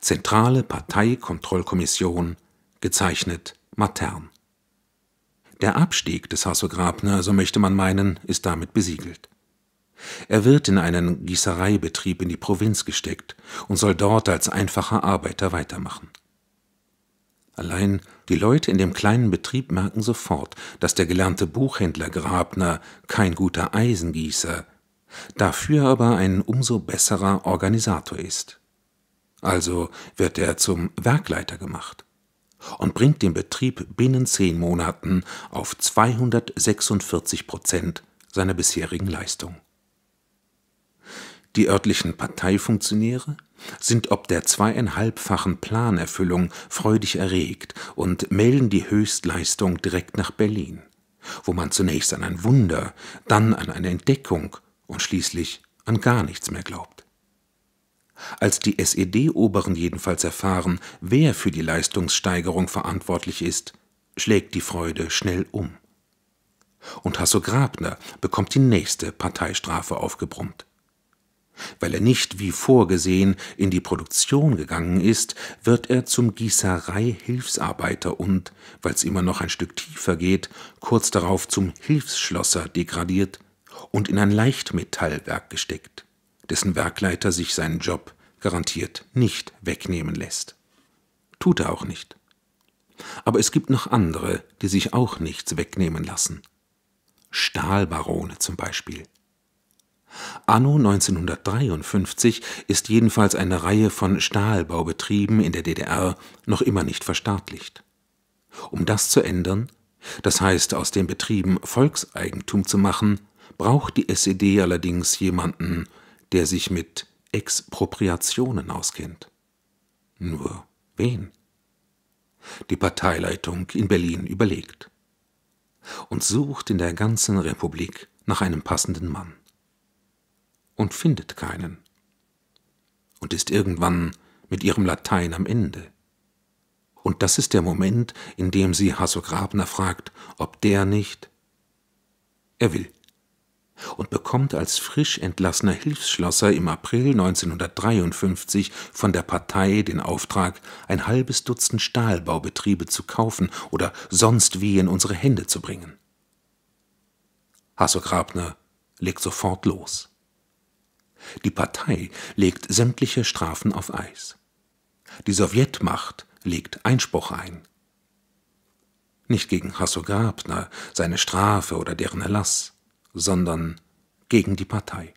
Zentrale Parteikontrollkommission, gezeichnet Matern. Der Abstieg des Hasso Grabner, so möchte man meinen, ist damit besiegelt. Er wird in einen Gießereibetrieb in die Provinz gesteckt und soll dort als einfacher Arbeiter weitermachen. Allein die Leute in dem kleinen Betrieb merken sofort, dass der gelernte Buchhändler Grabner kein guter Eisengießer, dafür aber ein umso besserer Organisator ist. Also wird er zum Werkleiter gemacht und bringt den Betrieb binnen zehn Monaten auf 246 Prozent seiner bisherigen Leistung. Die örtlichen Parteifunktionäre sind ob der zweieinhalbfachen Planerfüllung freudig erregt und melden die Höchstleistung direkt nach Berlin, wo man zunächst an ein Wunder, dann an eine Entdeckung und schließlich an gar nichts mehr glaubt. Als die SED-Oberen jedenfalls erfahren, wer für die Leistungssteigerung verantwortlich ist, schlägt die Freude schnell um. Und Hasso Grabner bekommt die nächste Parteistrafe aufgebrummt. Weil er nicht wie vorgesehen in die Produktion gegangen ist, wird er zum Gießerei-Hilfsarbeiter und, weil's immer noch ein Stück tiefer geht, kurz darauf zum Hilfsschlosser degradiert und in ein Leichtmetallwerk gesteckt, dessen Werkleiter sich seinen Job garantiert nicht wegnehmen lässt. Tut er auch nicht. Aber es gibt noch andere, die sich auch nichts wegnehmen lassen. Stahlbarone zum Beispiel. Anno 1953 ist jedenfalls eine Reihe von Stahlbaubetrieben in der DDR noch immer nicht verstaatlicht. Um das zu ändern, das heißt aus den Betrieben Volkseigentum zu machen, braucht die SED allerdings jemanden, der sich mit Expropriationen auskennt. Nur wen? Die Parteileitung in Berlin überlegt und sucht in der ganzen Republik nach einem passenden Mann und findet keinen und ist irgendwann mit ihrem Latein am Ende. Und das ist der Moment, in dem sie Hasso Grabner fragt, ob der nicht. Er will und bekommt als frisch entlassener Hilfsschlosser im April 1953 von der Partei den Auftrag, ein halbes Dutzend Stahlbaubetriebe zu kaufen oder sonst wie in unsere Hände zu bringen. Hasso Grabner legt sofort los. Die Partei legt sämtliche Strafen auf Eis. Die Sowjetmacht legt Einspruch ein. Nicht gegen Hasso Grabner, seine Strafe oder deren Erlass, sondern gegen die Partei.